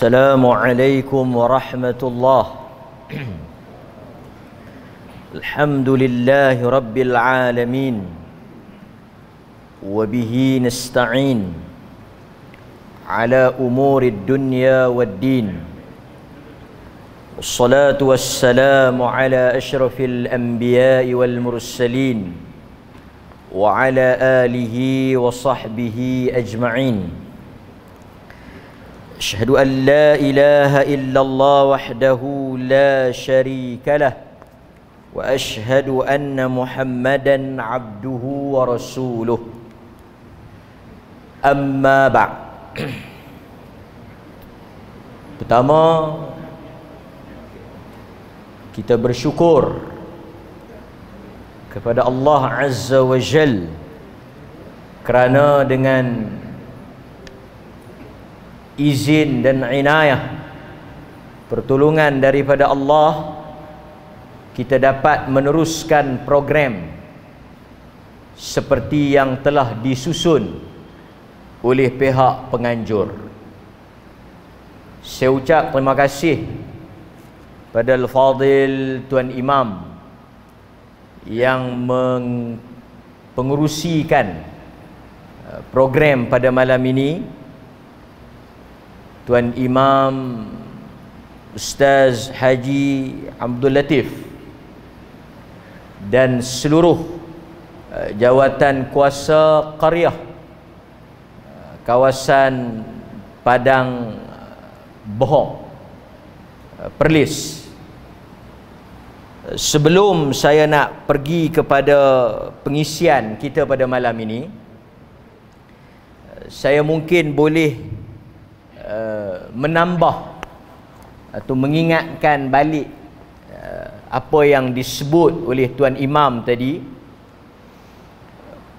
السلام عليكم ورحمة الله الحمد لله رب العالمين وبه نستعين على أمور الدنيا والدين والصلاة والسلام على أشرف الأنبياء والمرسلين وعلى آله وصحبه أجمعين أشهد أن لا إله إلا الله وحده لا شريك له وأشهد أن محمدا عبده ورسوله أما بعد Pertama kita bersyukur kepada Allah Azza wa Jall kerana dengan izin dan inayah pertolongan daripada Allah kita dapat meneruskan program seperti yang telah disusun oleh pihak penganjur saya ucap terima kasih pada Al-Fadhil Tuan Imam yang mengurusikan uh, program pada malam ini Tuan Imam Ustaz Haji Abdul Latif dan seluruh uh, jawatan kuasa qaryah uh, kawasan Padang uh, Bohong Perlis Sebelum saya nak pergi kepada pengisian kita pada malam ini saya mungkin boleh uh, menambah atau mengingatkan balik uh, apa yang disebut oleh tuan imam tadi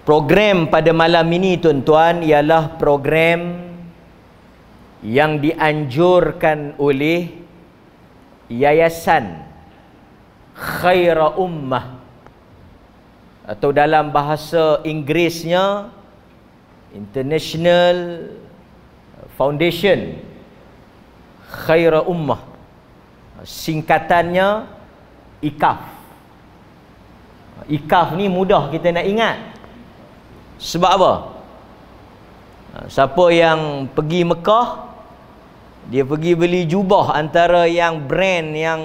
program pada malam ini tuan-tuan ialah program yang dianjurkan oleh yayasan khaira ummah atau dalam bahasa Inggerisnya International Foundation khaira ummah singkatannya ikaf ikaf ni mudah kita nak ingat sebab apa siapa yang pergi Mekah dia pergi beli jubah antara yang brand yang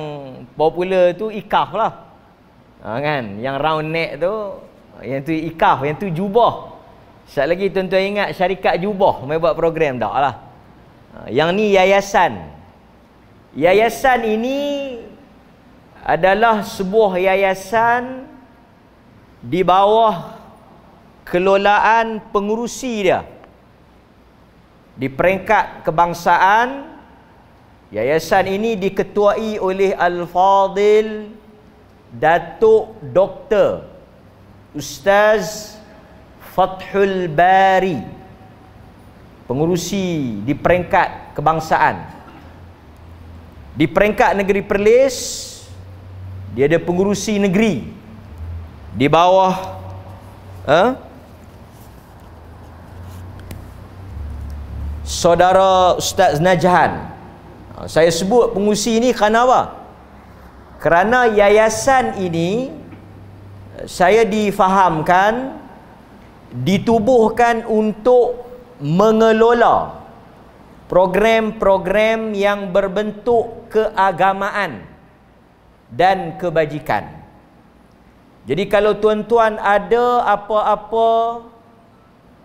popular tu ikaf lah ha, kan yang round neck tu yang tu ikaf yang tu jubah Sekejap lagi tuan-tuan ingat syarikat jubah main buat program tak lah. Ha, yang ni yayasan. Yayasan ini adalah sebuah yayasan di bawah kelolaan pengurusi dia. Di peringkat kebangsaan, yayasan ini diketuai oleh Al-Fadil Datuk Doktor Ustaz Fathul Bari. Pengurusi di peringkat kebangsaan di peringkat negeri Perlis dia ada pengurusi negeri di bawah eh, saudara Ustaz Najahan, ha, saya sebut pengurusi ini kerana apa? kerana yayasan ini saya difahamkan ditubuhkan untuk mengelola program-program yang berbentuk keagamaan dan kebajikan. Jadi kalau tuan-tuan ada apa-apa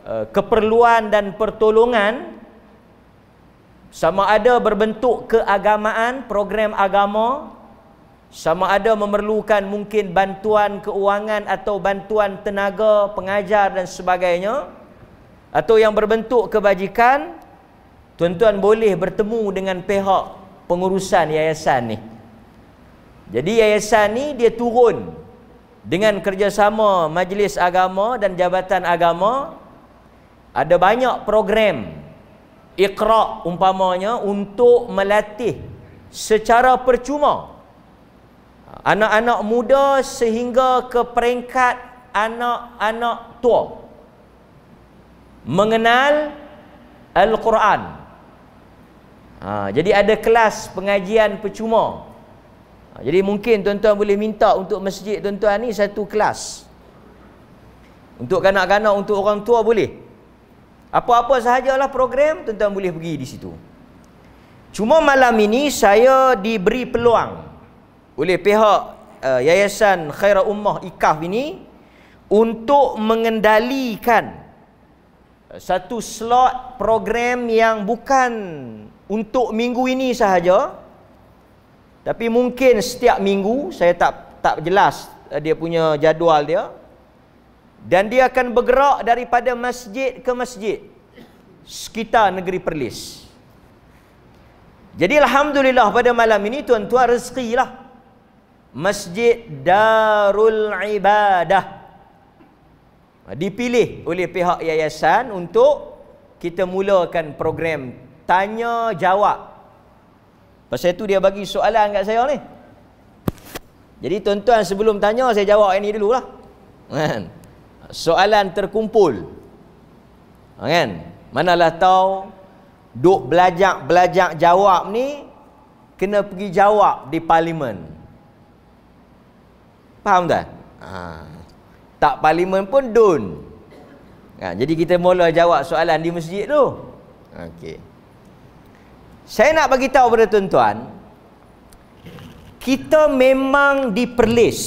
eh, keperluan dan pertolongan sama ada berbentuk keagamaan, program agama sama ada memerlukan mungkin bantuan keuangan atau bantuan tenaga, pengajar dan sebagainya atau yang berbentuk kebajikan, tuan-tuan boleh bertemu dengan pihak pengurusan yayasan ni. Jadi yayasan ni dia turun dengan kerjasama majlis agama dan jabatan agama ada banyak program Iqra umpamanya untuk melatih secara percuma anak-anak muda sehingga ke peringkat anak-anak tua mengenal Al-Quran Ha, jadi ada kelas pengajian percuma. Ha, jadi mungkin tuan-tuan boleh minta untuk masjid tuan-tuan ni satu kelas. Untuk kanak-kanak, untuk orang tua boleh. Apa-apa sahajalah program, tuan-tuan boleh pergi di situ. Cuma malam ini saya diberi peluang oleh pihak uh, Yayasan Khaira Ummah Ikaf ini untuk mengendalikan eh, satu slot program yang bukan untuk minggu ini sahaja tapi mungkin setiap minggu saya tak tak jelas eh, dia punya jadual dia dan dia akan bergerak daripada masjid ke masjid sekitar negeri Perlis. Jadi alhamdulillah pada malam ini tuan-tuan lah Masjid Darul Ibadah dipilih oleh pihak yayasan untuk kita mulakan program tanya jawab. Pasal itu dia bagi soalan kat saya ni. Jadi tuan-tuan sebelum tanya saya jawab ini dulu lah. Kan? Soalan terkumpul. Kan? Manalah tahu duk belajar-belajar jawab ni kena pergi jawab di parlimen. Faham tak? Ha. Tak parlimen pun don. Ha, jadi kita mula jawab soalan di masjid tu. Okey. Saya nak bagi tahu kepada tuan-tuan, kita memang diperlis.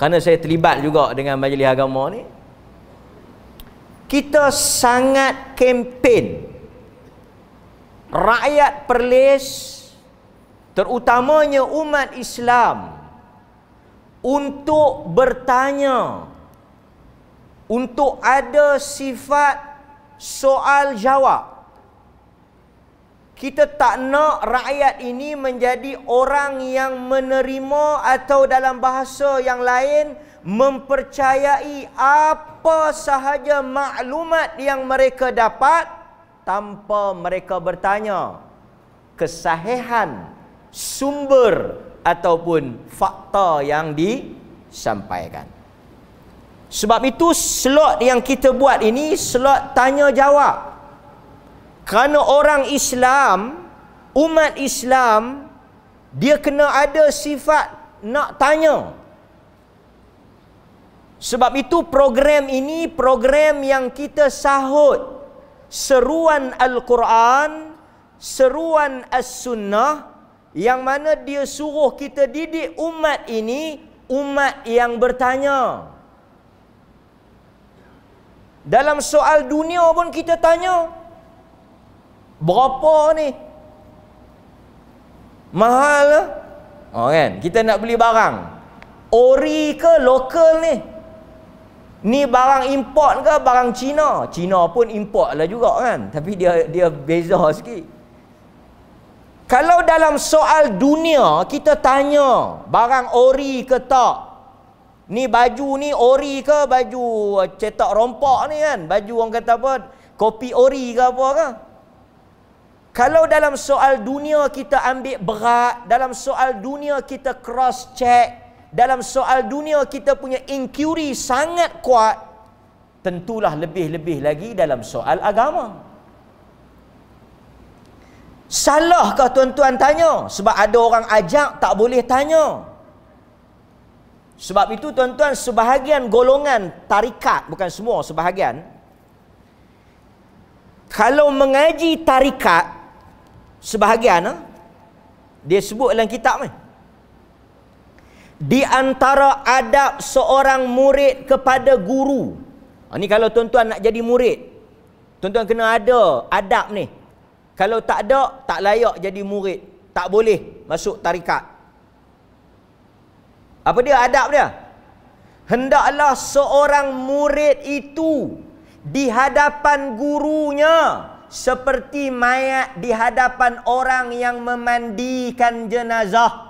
karena saya terlibat juga dengan majlis agama ni. Kita sangat kempen. Rakyat perlis terutamanya umat Islam untuk bertanya untuk ada sifat soal jawab kita tak nak rakyat ini menjadi orang yang menerima atau dalam bahasa yang lain mempercayai apa sahaja maklumat yang mereka dapat tanpa mereka bertanya kesahihan sumber ataupun fakta yang disampaikan. Sebab itu slot yang kita buat ini slot tanya jawab. Kerana orang Islam, umat Islam, dia kena ada sifat nak tanya. Sebab itu program ini program yang kita sahut seruan Al-Quran, seruan As-Sunnah yang mana dia suruh kita didik umat ini, umat yang bertanya. Dalam soal dunia pun kita tanya. Berapa ni? Mahal lah. Oh kan? Kita nak beli barang. Ori ke lokal ni? Ni barang import ke barang Cina? Cina pun import lah juga kan? Tapi dia dia beza sikit. Kalau dalam soal dunia, kita tanya barang ori ke tak? Ni baju ni ori ke baju cetak rompak ni kan? Baju orang kata apa? Kopi ori ke apa ke? Kan? Kalau dalam soal dunia kita ambil berat, dalam soal dunia kita cross check, dalam soal dunia kita punya inquiry sangat kuat, tentulah lebih-lebih lagi dalam soal agama. Salahkah tuan-tuan tanya? Sebab ada orang ajak tak boleh tanya. Sebab itu tuan-tuan sebahagian golongan tarikat, bukan semua sebahagian. Kalau mengaji tarikat, sebahagian ha? dia sebut dalam kitab ni. Di antara adab seorang murid kepada guru. Ini ha, kalau tuan-tuan nak jadi murid. Tuan-tuan kena ada adab ni. Kalau tak ada, tak layak jadi murid. Tak boleh masuk tarikat. Apa dia adab dia? Hendaklah seorang murid itu di hadapan gurunya seperti mayat di hadapan orang yang memandikan jenazah.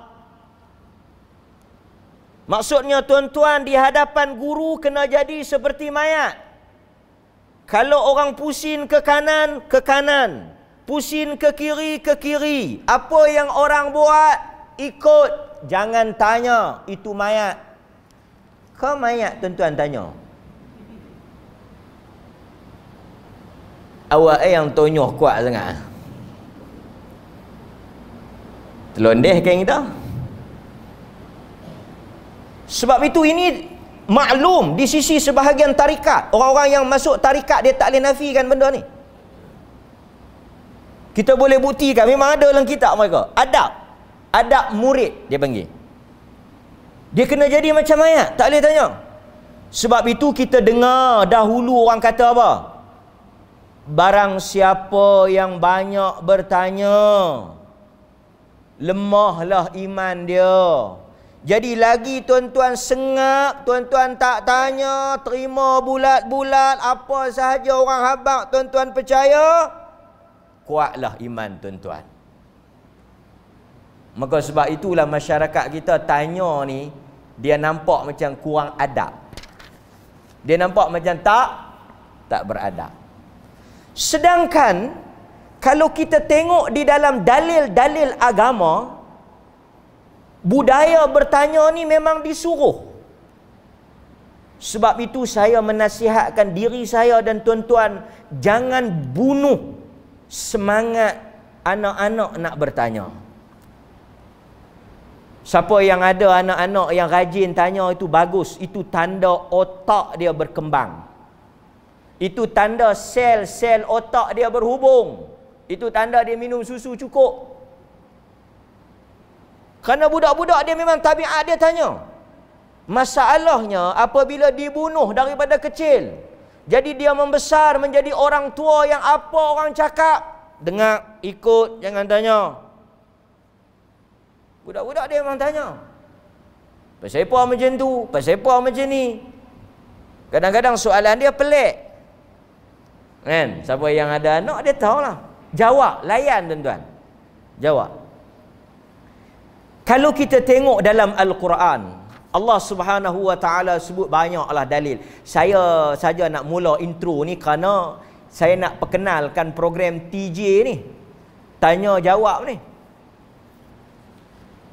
Maksudnya tuan-tuan di hadapan guru kena jadi seperti mayat. Kalau orang pusing ke kanan, ke kanan. Pusing ke kiri, ke kiri. Apa yang orang buat, ikut. Jangan tanya, itu mayat. Kau mayat tuan-tuan tanya. awak eh yang tonyoh kuat sangat ah. terlondeh kan kita sebab itu ini maklum di sisi sebahagian tarikat orang-orang yang masuk tarikat dia tak boleh nafikan benda ni kita boleh buktikan memang ada dalam kitab mereka adab adab murid dia panggil dia kena jadi macam mayat tak boleh tanya sebab itu kita dengar dahulu orang kata apa Barang siapa yang banyak bertanya Lemahlah iman dia Jadi lagi tuan-tuan sengap Tuan-tuan tak tanya Terima bulat-bulat Apa sahaja orang habak tuan-tuan percaya Kuatlah iman tuan-tuan Maka sebab itulah masyarakat kita tanya ni Dia nampak macam kurang adab Dia nampak macam tak Tak beradab Sedangkan kalau kita tengok di dalam dalil-dalil agama budaya bertanya ni memang disuruh. Sebab itu saya menasihatkan diri saya dan tuan-tuan jangan bunuh semangat anak-anak nak bertanya. Siapa yang ada anak-anak yang rajin tanya itu bagus, itu tanda otak dia berkembang. Itu tanda sel-sel otak dia berhubung. Itu tanda dia minum susu cukup. Kerana budak-budak dia memang tabiat dia tanya. Masalahnya apabila dibunuh daripada kecil. Jadi dia membesar menjadi orang tua yang apa orang cakap. Dengar, ikut, jangan tanya. Budak-budak dia memang tanya. Pasal apa macam tu? Pasal apa macam ni? Kadang-kadang soalan dia pelik. Kan? Siapa yang ada anak dia tahu lah Jawab, layan tuan-tuan. Jawab. Kalau kita tengok dalam Al-Quran, Allah Subhanahu Wa Taala sebut banyaklah dalil. Saya saja nak mula intro ni kerana saya nak perkenalkan program TJ ni. Tanya jawab ni.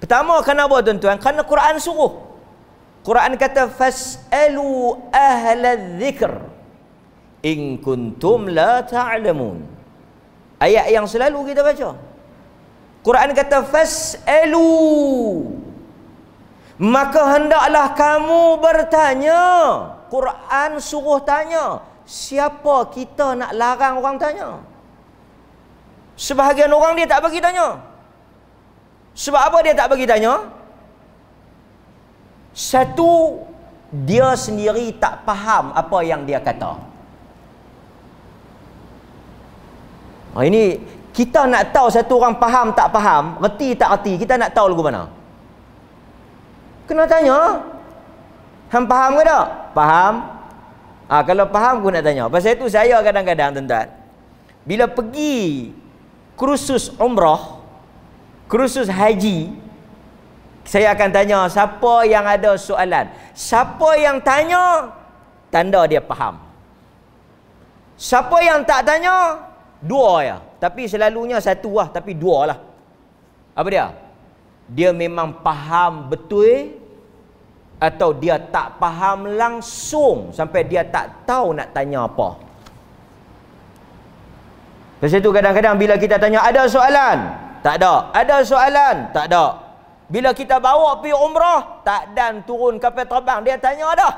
Pertama kenapa tuan-tuan? Kerana Quran suruh. Quran kata fasalu ahla dhikr in kuntum la ta'lamun ayat yang selalu kita baca Quran kata fas'alu maka hendaklah kamu bertanya Quran suruh tanya siapa kita nak larang orang tanya sebahagian orang dia tak bagi tanya sebab apa dia tak bagi tanya satu dia sendiri tak faham apa yang dia kata Ha, ini kita nak tahu satu orang faham tak faham, reti tak reti, kita nak tahu lagu mana. Kena tanya. Hang faham ke tak? Faham. Ah ha, kalau faham pun nak tanya. Pasal itu saya kadang-kadang tuan-tuan bila pergi kursus umrah, kursus haji, saya akan tanya siapa yang ada soalan. Siapa yang tanya, tanda dia faham. Siapa yang tak tanya, Dua ya. Tapi selalunya satu lah. Tapi dua lah. Apa dia? Dia memang faham betul. Atau dia tak faham langsung. Sampai dia tak tahu nak tanya apa. Sebab itu kadang-kadang bila kita tanya ada soalan? Tak ada. Ada soalan? Tak ada. Bila kita bawa pi umrah, tak dan turun kapal terbang dia tanya dah.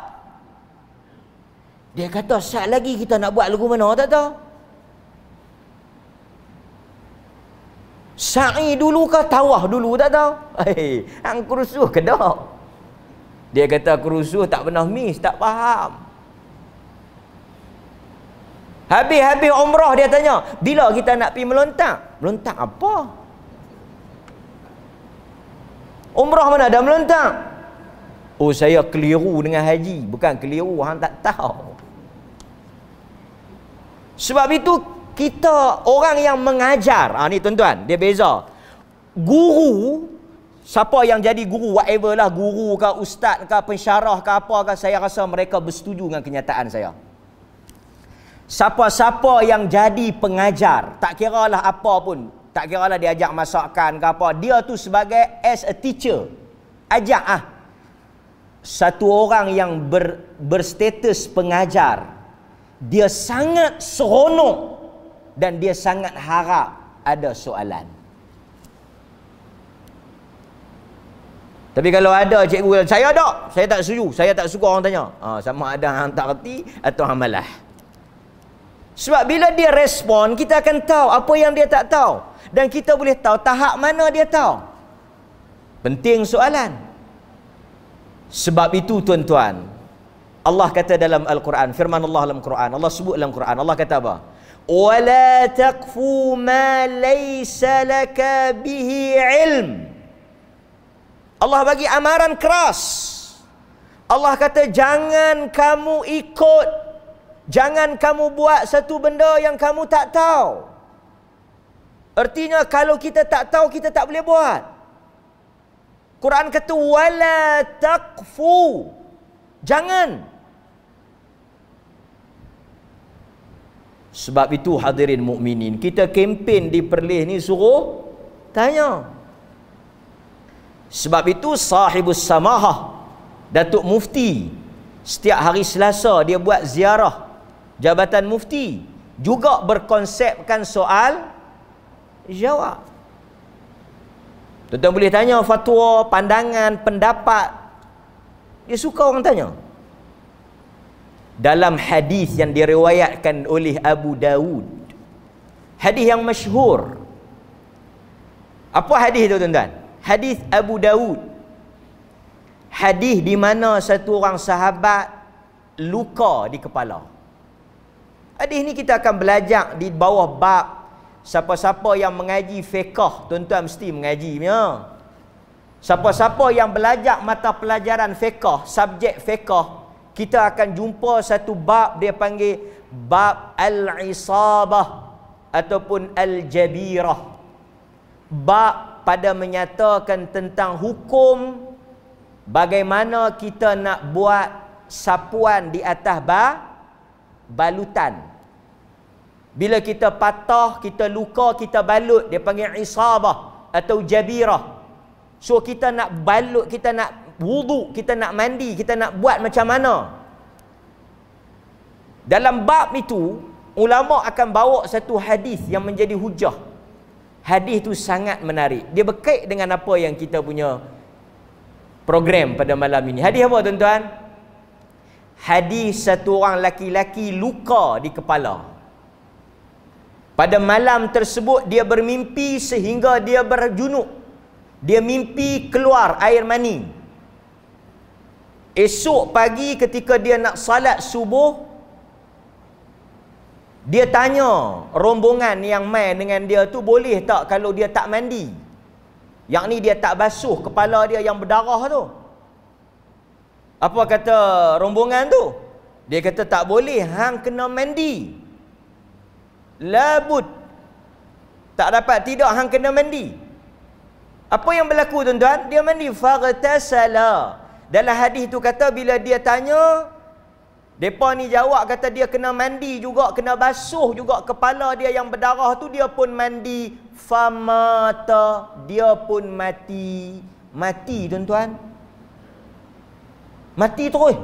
Dia kata sat lagi kita nak buat lagu mana tak tahu. Sa'i dulu ke tawah dulu tak tahu. Hei, eh, hang kerusuh ke tak? Dia kata kerusuh tak pernah miss, tak faham. Habis-habis umrah dia tanya, bila kita nak pergi melontak? Melontak apa? Umrah mana ada melontak? Oh saya keliru dengan haji, bukan keliru hang tak tahu. Sebab itu kita orang yang mengajar ah ni tuan-tuan dia beza guru siapa yang jadi guru whatever lah guru ke ustaz ke pensyarah ke apa ke saya rasa mereka bersetuju dengan kenyataan saya siapa-siapa yang jadi pengajar tak kira lah apa pun tak kira lah dia ajak masakan ke apa dia tu sebagai as a teacher ajak ah satu orang yang ber, berstatus pengajar dia sangat seronok dan dia sangat harap ada soalan. Tapi kalau ada cikgu kata, saya ada, saya tak setuju, saya tak suka orang tanya. Ha, sama ada hang tak reti atau hang Sebab bila dia respon, kita akan tahu apa yang dia tak tahu. Dan kita boleh tahu tahap mana dia tahu. Penting soalan. Sebab itu tuan-tuan, Allah kata dalam Al-Quran, firman Allah dalam Quran, Allah sebut dalam Quran, Allah kata apa? ولا تقف ما ليس لك به علم Allah bagi amaran keras Allah kata jangan kamu ikut jangan kamu buat satu benda yang kamu tak tahu Artinya kalau kita tak tahu kita tak boleh buat Quran kata wala taqfu jangan Sebab itu hadirin mukminin, kita kempen di Perlis ni suruh tanya. Sebab itu sahibus samahah Datuk Mufti setiap hari Selasa dia buat ziarah Jabatan Mufti juga berkonsepkan soal jawab. Tuan-tuan boleh tanya fatwa, pandangan, pendapat. Dia suka orang tanya dalam hadis yang diriwayatkan oleh Abu Dawud. Hadis yang masyhur. Apa hadis tu tuan-tuan? Hadis Abu Dawud. Hadis di mana satu orang sahabat luka di kepala. Hadis ni kita akan belajar di bawah bab siapa-siapa yang mengaji fiqh, tuan-tuan mesti mengajinya. Siapa-siapa yang belajar mata pelajaran fiqh, subjek fiqh, kita akan jumpa satu bab dia panggil bab al-isabah ataupun al-jabirah. Bab pada menyatakan tentang hukum bagaimana kita nak buat sapuan di atas ba balutan. Bila kita patah, kita luka, kita balut, dia panggil isabah atau jabirah. So kita nak balut, kita nak wuduk, kita nak mandi, kita nak buat macam mana. Dalam bab itu, ulama akan bawa satu hadis yang menjadi hujah. Hadis itu sangat menarik. Dia berkait dengan apa yang kita punya program pada malam ini. Hadis apa tuan-tuan? Hadis satu orang laki-laki luka di kepala. Pada malam tersebut dia bermimpi sehingga dia berjunuk. Dia mimpi keluar air mani. Esok pagi ketika dia nak salat subuh dia tanya rombongan yang main dengan dia tu boleh tak kalau dia tak mandi? Yang ni dia tak basuh kepala dia yang berdarah tu. Apa kata rombongan tu? Dia kata tak boleh, hang kena mandi. Labut. Tak dapat tidak hang kena mandi. Apa yang berlaku tuan-tuan? Dia mandi faghtasala. -tuan. Dalam hadis tu kata bila dia tanya depa ni jawab kata dia kena mandi juga kena basuh juga kepala dia yang berdarah tu dia pun mandi famata dia pun mati mati tuan-tuan mati terus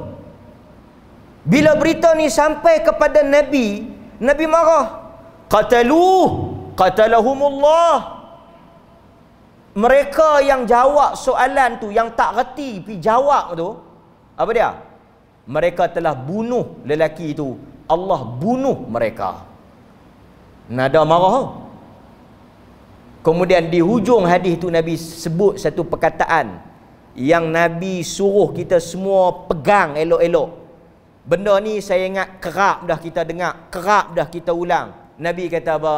bila berita ni sampai kepada nabi nabi marah qataluh qatalahumullah mereka yang jawab soalan tu yang tak reti pi jawab tu apa dia mereka telah bunuh lelaki itu Allah bunuh mereka nada marah kemudian di hujung hadis tu nabi sebut satu perkataan yang nabi suruh kita semua pegang elok-elok benda ni saya ingat kerap dah kita dengar kerap dah kita ulang nabi kata apa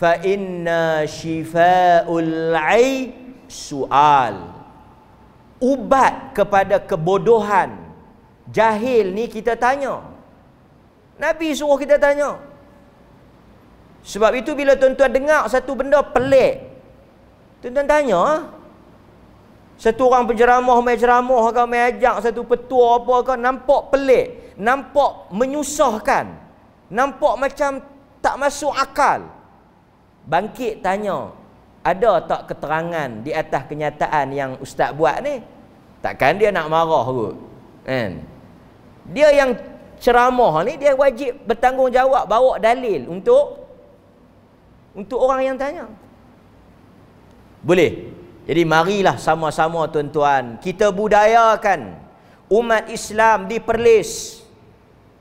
fa inna shifaul ay sual ubat kepada kebodohan jahil ni kita tanya nabi suruh kita tanya sebab itu bila tuan-tuan dengar satu benda pelik tuan-tuan tanya ah, satu orang penceramah mai ceramah kau mai ajak satu petua apa kau nampak pelik nampak menyusahkan nampak macam tak masuk akal bangkit tanya ada tak keterangan di atas kenyataan yang ustaz buat ni takkan dia nak marah kot kan dia yang ceramah ni dia wajib bertanggungjawab bawa dalil untuk untuk orang yang tanya boleh jadi marilah sama-sama tuan-tuan kita budayakan umat Islam di Perlis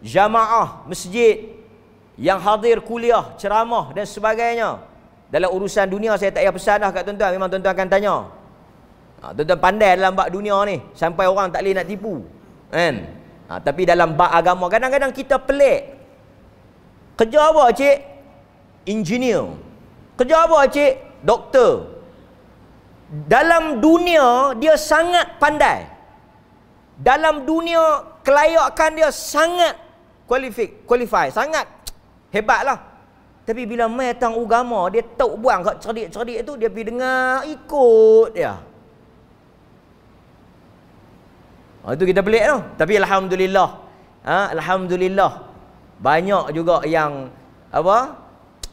jamaah masjid yang hadir kuliah ceramah dan sebagainya dalam urusan dunia saya tak payah pesan dah kat tuan-tuan Memang tuan-tuan akan tanya ha, Tuan-tuan pandai dalam bak dunia ni Sampai orang tak boleh nak tipu kan? ha, Tapi dalam bak agama Kadang-kadang kita pelik Kerja apa cik? Engineer Kerja apa cik? Doktor Dalam dunia dia sangat pandai Dalam dunia kelayakan dia sangat qualify, qualify. Sangat hebatlah. Tapi bila mai tang agama, dia tok buang kat cerdik-cerdik tu, dia pergi dengar ikut dia. Oh, itu kita pelik tu. Tapi alhamdulillah. Ha? alhamdulillah. Banyak juga yang apa?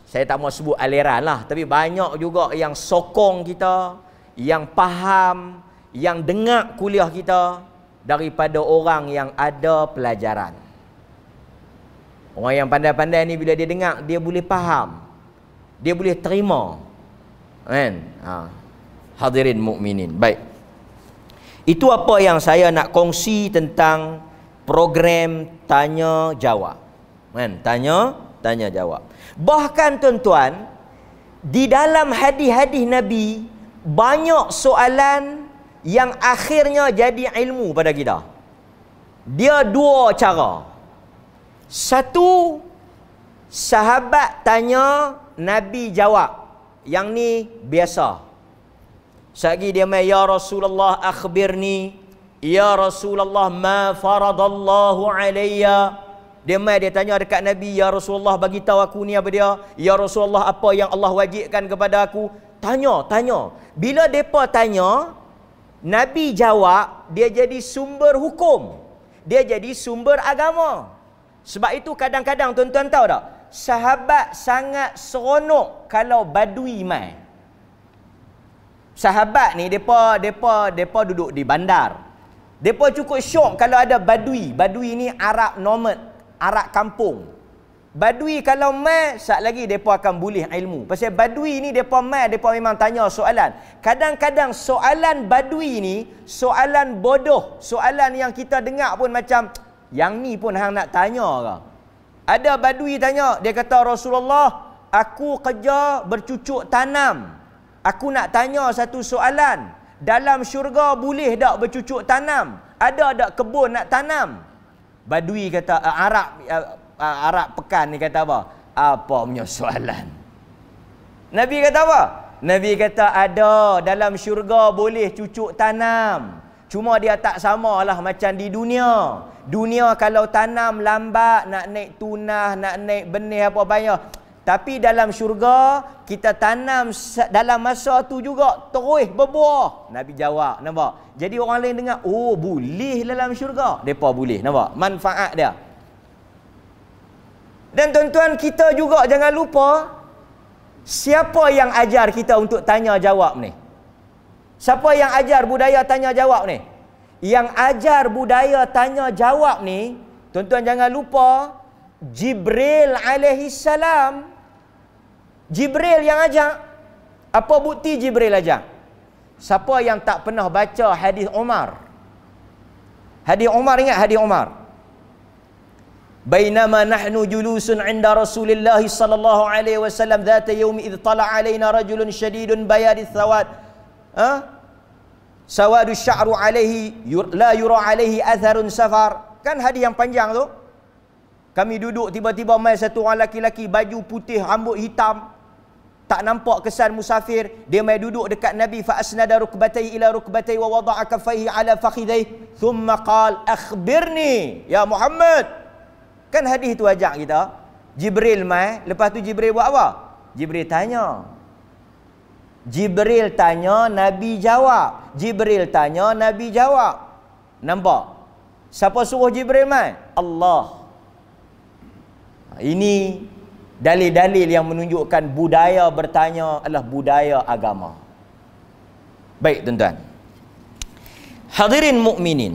Saya tak mau sebut aliran lah. Tapi banyak juga yang sokong kita. Yang faham. Yang dengar kuliah kita. Daripada orang yang ada pelajaran. Orang yang pandai-pandai ni bila dia dengar dia boleh faham. Dia boleh terima. Kan? Ha. Hadirin mukminin. Baik. Itu apa yang saya nak kongsi tentang program tanya jawab. Kan? Tanya tanya jawab. Bahkan tuan-tuan di dalam hadis-hadis Nabi banyak soalan yang akhirnya jadi ilmu pada kita. Dia dua cara. Satu sahabat tanya, Nabi jawab. Yang ni biasa. Sagi dia mai ya Rasulullah akhbirni. Ya Rasulullah ma faradallahu alayya. Dia mai dia tanya dekat Nabi, ya Rasulullah bagi tahu aku ni apa dia? Ya Rasulullah apa yang Allah wajibkan kepada aku? Tanya, tanya. Bila depa tanya, Nabi jawab, dia jadi sumber hukum. Dia jadi sumber agama. Sebab itu kadang-kadang tuan-tuan tahu tak? Sahabat sangat seronok kalau badui mai. Sahabat ni depa depa depa duduk di bandar. Depa cukup syok kalau ada badui. Badui ni Arab nomad, Arab kampung. Badui kalau mai, sat lagi depa akan bulih ilmu. Pasal badui ni depa mai, depa memang tanya soalan. Kadang-kadang soalan badui ni soalan bodoh, soalan yang kita dengar pun macam yang ni pun hang nak tanya ke? Ada badui tanya, dia kata Rasulullah, aku kerja bercucuk tanam. Aku nak tanya satu soalan. Dalam syurga boleh tak bercucuk tanam? Ada tak kebun nak tanam? Badui kata, eh, Arab eh, eh, Arab pekan ni kata apa? Apa punya soalan? Nabi kata apa? Nabi kata ada dalam syurga boleh cucuk tanam. Cuma dia tak samalah macam di dunia. Dunia kalau tanam lambat nak naik tunah, nak naik benih apa banyak. Tapi dalam syurga kita tanam dalam masa tu juga terus berbuah. Nabi jawab, nampak? Jadi orang lain dengar, "Oh, boleh dalam syurga." Depa boleh, nampak? Manfaat dia. Dan tuan-tuan kita juga jangan lupa siapa yang ajar kita untuk tanya jawab ni? Siapa yang ajar budaya tanya jawab ni? Yang ajar budaya tanya jawab ni, tuan-tuan jangan lupa Jibril alaihi salam. Jibril yang ajar. Apa bukti Jibril ajar? Siapa yang tak pernah baca hadis Umar? Hadis Umar ingat hadis Umar. Bainama nahnu julusun inda Rasulillah sallallahu alaihi wasallam dhata yaumi id tala alaina rajulun shadidun bayadith thawat ha? sawadu sya'ru alaihi yur la yura alaihi atharun safar kan hadis yang panjang tu kami duduk tiba-tiba mai satu orang laki-laki baju putih rambut hitam tak nampak kesan musafir dia mai duduk dekat nabi fa asnada rukbatai ila rukbatai wa wada'a kafaihi ala fakhidai thumma qal akhbirni ya muhammad kan hadis tu ajak kita jibril mai lepas tu jibril buat apa jibril tanya Jibril tanya, Nabi jawab. Jibril tanya, Nabi jawab. Nampak? Siapa suruh Jibril main? Allah. Ini dalil-dalil yang menunjukkan budaya bertanya adalah budaya agama. Baik, tuan-tuan. Hadirin mukminin.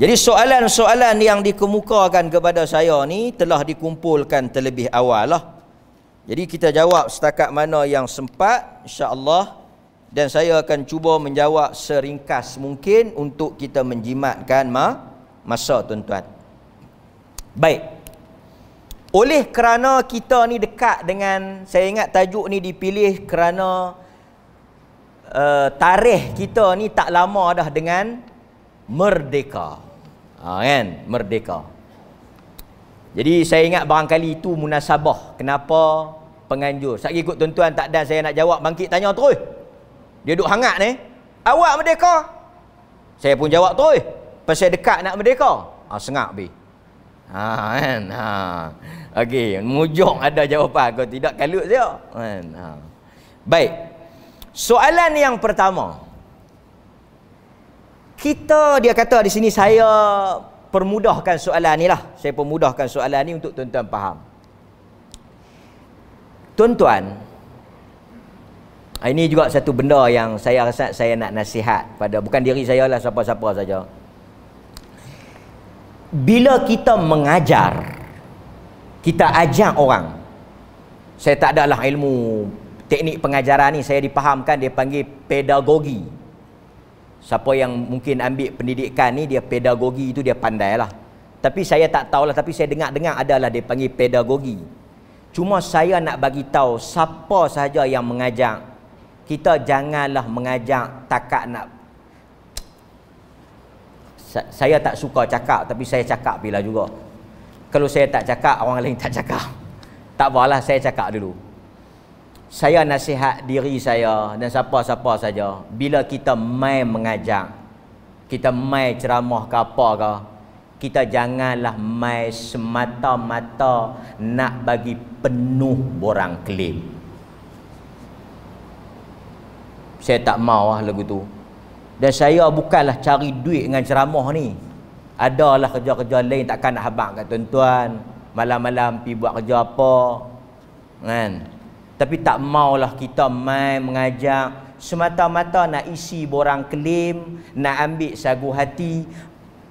Jadi soalan-soalan yang dikemukakan kepada saya ni telah dikumpulkan terlebih awal lah. Jadi kita jawab setakat mana yang sempat insya-Allah dan saya akan cuba menjawab seringkas mungkin untuk kita menjimatkan ma masa tuan-tuan. Baik. Oleh kerana kita ni dekat dengan saya ingat tajuk ni dipilih kerana uh, tarikh kita ni tak lama dah dengan merdeka. Ha kan? Merdeka. Jadi saya ingat barangkali itu munasabah kenapa penganjur. Sekejap ikut tuan-tuan tak ada saya nak jawab bangkit tanya terus. Dia duduk hangat ni. Awak merdeka? Saya pun jawab terus. Pasal dekat nak merdeka. Ah ha, sengak bi Ha kan. Ha. Okey, mujur ada jawapan kau tidak kalut saya. Kan. Ha. Baik. Soalan yang pertama. Kita dia kata di sini saya permudahkan soalan ni lah. Saya permudahkan soalan ni untuk tuan-tuan faham. Tuan-tuan, ah, ini juga satu benda yang saya rasa saya nak nasihat pada bukan diri saya lah siapa-siapa saja. Bila kita mengajar, kita ajak orang. Saya tak ada lah ilmu teknik pengajaran ni saya dipahamkan dia panggil pedagogi siapa yang mungkin ambil pendidikan ni dia pedagogi itu dia pandai lah tapi saya tak tahu lah. tapi saya dengar-dengar adalah dia panggil pedagogi cuma saya nak bagi tahu siapa saja yang mengajak kita janganlah mengajak takak nak saya tak suka cakap tapi saya cakap bila juga kalau saya tak cakap orang lain tak cakap tak apalah saya cakap dulu saya nasihat diri saya dan siapa-siapa saja bila kita mai mengajar kita mai ceramah ke apa ke kita janganlah mai semata-mata nak bagi penuh borang klaim saya tak mau lah lagu tu dan saya bukanlah cari duit dengan ceramah ni adalah kerja-kerja lain takkan nak habak kat tuan-tuan malam-malam pi buat kerja apa kan tapi tak maulah kita main mengajak Semata-mata nak isi borang kelim Nak ambil sagu hati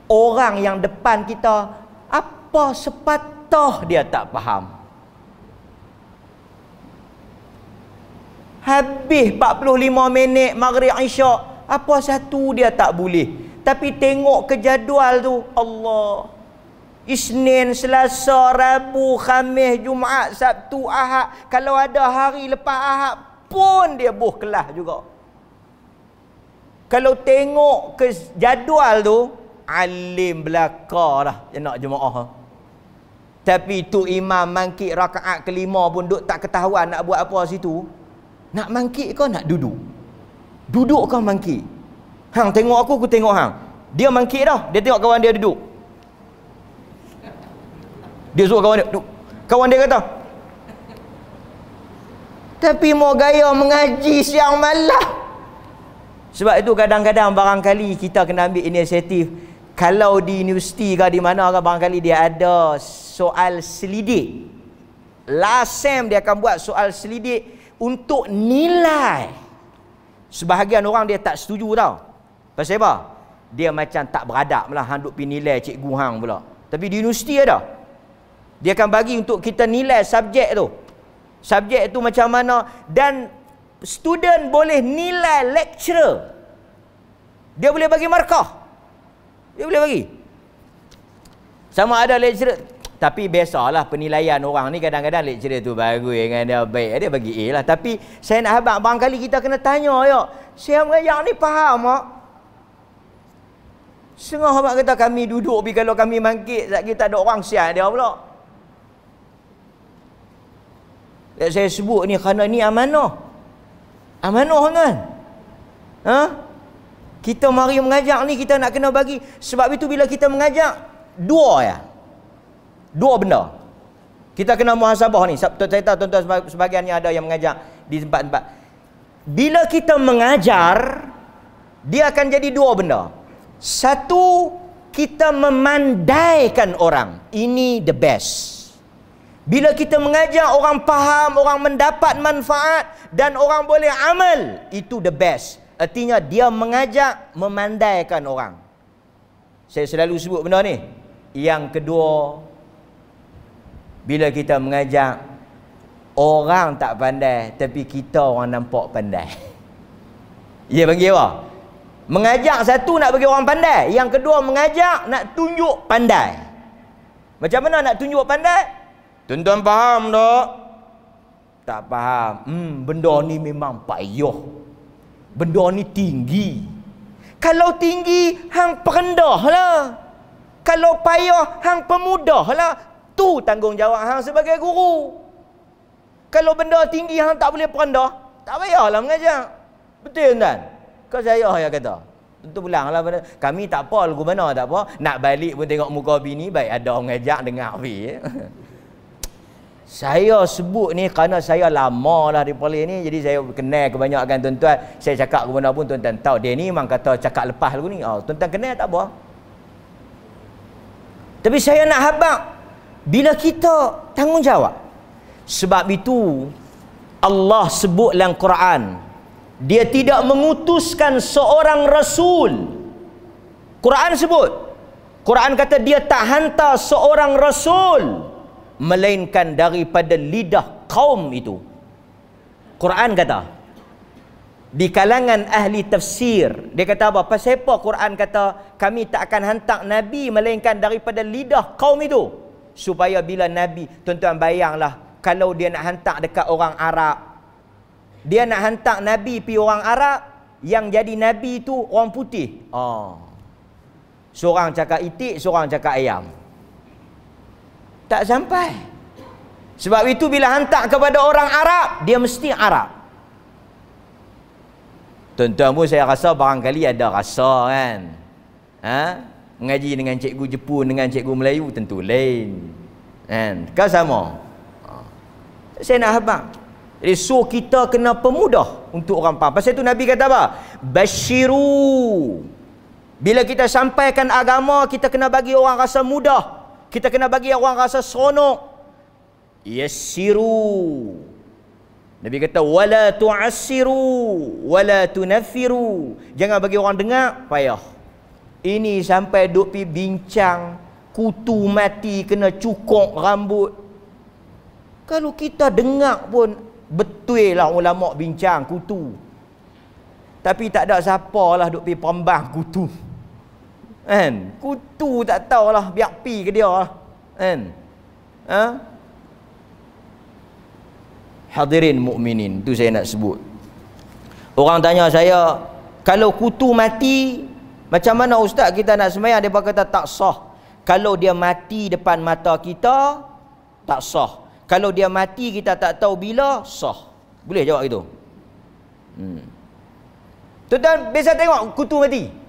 Orang yang depan kita Apa sepatah dia tak faham Habis 45 minit maghrib isyak Apa satu dia tak boleh Tapi tengok ke jadual tu Allah Isnin, Selasa, Rabu, Khamis, Jumaat, Sabtu, Ahad. Kalau ada hari lepas Ahad pun dia buh kelas juga. Kalau tengok ke jadual tu, alim belakalah yang nak jemaah. Tapi tu imam mangkit rakaat kelima pun duk tak ketahuan nak buat apa situ. Nak mangkit kau nak duduk? Duduk kau mangkit? Hang tengok aku, aku tengok hang. Dia mangkit dah. Dia tengok kawan dia duduk. Dia suruh kawan dia Duk. Kawan dia kata Tapi mau gaya mengaji siang malam Sebab itu kadang-kadang barangkali kita kena ambil inisiatif Kalau di universiti ke di mana ke barangkali dia ada soal selidik Last sem dia akan buat soal selidik untuk nilai Sebahagian orang dia tak setuju tau Pasal apa? Dia macam tak beradab lah Hang duk pergi nilai cikgu hang pula Tapi di universiti ada dia akan bagi untuk kita nilai subjek tu. Subjek tu macam mana dan student boleh nilai lecturer. Dia boleh bagi markah. Dia boleh bagi. Sama ada lecturer tapi biasalah penilaian orang ni kadang-kadang lecturer tu bagus dengan dia baik dia bagi A lah tapi saya nak habaq bang kita kena tanya ya saya mengajar ni faham tak? Sengah abang kata kami duduk bila kalau kami mangkit tak kita ada orang sian dia pula. saya sebut ni kerana ni amanah. Amanah kan? Ha? Kita mari mengajak ni kita nak kena bagi sebab itu bila kita mengajak dua ya. Dua benda. Kita kena muhasabah ni. Saya tahu tuan-tuan sebahagian yang ada yang mengajak di tempat-tempat. Bila kita mengajar dia akan jadi dua benda. Satu kita memandaikan orang. Ini the best. Bila kita mengajar orang faham, orang mendapat manfaat dan orang boleh amal, itu the best. Artinya dia mengajak memandaikan orang. Saya selalu sebut benda ni. Yang kedua, bila kita mengajak orang tak pandai tapi kita orang nampak pandai. Ya bagi apa? Mengajak satu nak bagi orang pandai, yang kedua mengajak nak tunjuk pandai. Macam mana nak tunjuk pandai? Tuan-tuan faham tak? Tak faham. Hmm, benda ni memang payah. Benda ni tinggi. Kalau tinggi, hang perendah lah. Kalau payah, hang pemudah lah. Tu tanggungjawab hang sebagai guru. Kalau benda tinggi, hang tak boleh perendah. Tak payahlah mengajar. Betul tuan-tuan? Kau saya yang kata. Tentu pulang lah. Kami tak apa, lagu mana tak apa. Nak balik pun tengok muka bini, baik ada orang mengajak dengar. Baik. saya sebut ni kerana saya lama lah di Perlis ni jadi saya kenal kebanyakan tuan-tuan saya cakap kepada pun tuan-tuan tahu dia ni memang kata cakap lepas lagu ni oh, tuan-tuan kenal tak apa tapi saya nak habak bila kita tanggungjawab sebab itu Allah sebut dalam Quran dia tidak mengutuskan seorang rasul Quran sebut Quran kata dia tak hantar seorang rasul melainkan daripada lidah kaum itu. Quran kata di kalangan ahli tafsir dia kata apa? Pasal apa Quran kata kami tak akan hantar nabi melainkan daripada lidah kaum itu supaya bila nabi tuan-tuan bayanglah kalau dia nak hantar dekat orang Arab dia nak hantar nabi pi orang Arab yang jadi nabi itu orang putih. Ah. Oh. Seorang cakap itik, seorang cakap ayam tak sampai sebab itu bila hantar kepada orang Arab dia mesti Arab tuan-tuan pun saya rasa barangkali ada rasa kan ha? mengaji dengan cikgu Jepun dengan cikgu Melayu tentu lain kan kau sama ha. saya nak habang jadi so kita kena pemudah untuk orang faham. Pasal tu Nabi kata apa? Bashiru. Bila kita sampaikan agama, kita kena bagi orang rasa mudah kita kena bagi orang rasa seronok yassiru Nabi kata wala tu'assiru wala tunaffiru jangan bagi orang dengar payah ini sampai duk pi bincang kutu mati kena cukok rambut kalau kita dengar pun betul lah ulama bincang kutu tapi tak ada siapa lah duk pi pembang kutu kan kutu tak tahulah biar pi ke dia lah kan ha hadirin mukminin tu saya nak sebut orang tanya saya kalau kutu mati macam mana ustaz kita nak semayang dia kata tak sah kalau dia mati depan mata kita tak sah kalau dia mati kita tak tahu bila sah boleh jawab gitu hmm. tuan-tuan biasa tengok kutu mati